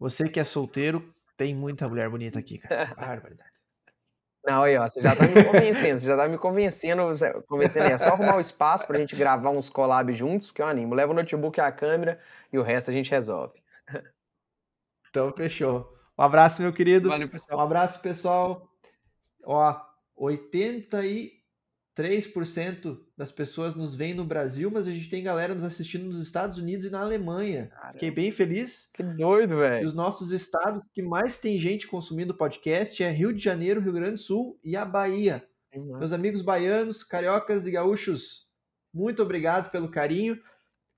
você que é solteiro, tem muita mulher bonita aqui, cara. Barbaridade. Não, aí, ó, você já tá me convencendo, você já tá me convencendo, convencendo aí. É só arrumar o um espaço pra gente gravar uns collabs juntos, que eu animo. Leva o notebook e a câmera e o resto a gente resolve. Então, fechou. Um abraço, meu querido. Valeu, pessoal. Um abraço, pessoal. Ó, 83% das pessoas nos veem no Brasil, mas a gente tem galera nos assistindo nos Estados Unidos e na Alemanha. Caramba. Fiquei bem feliz. Que doido, velho. E os nossos estados que mais tem gente consumindo podcast é Rio de Janeiro, Rio Grande do Sul e a Bahia. Meus amigos baianos, cariocas e gaúchos, muito obrigado pelo carinho.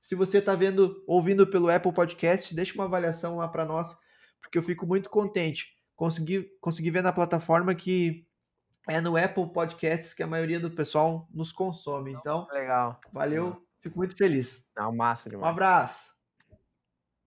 Se você está vendo, ouvindo pelo Apple Podcast, deixa uma avaliação lá para nós porque eu fico muito contente. Consegui, consegui ver na plataforma que é no Apple Podcasts que a maioria do pessoal nos consome. Então, então legal. Valeu, fico muito feliz. massa demais. Um abraço.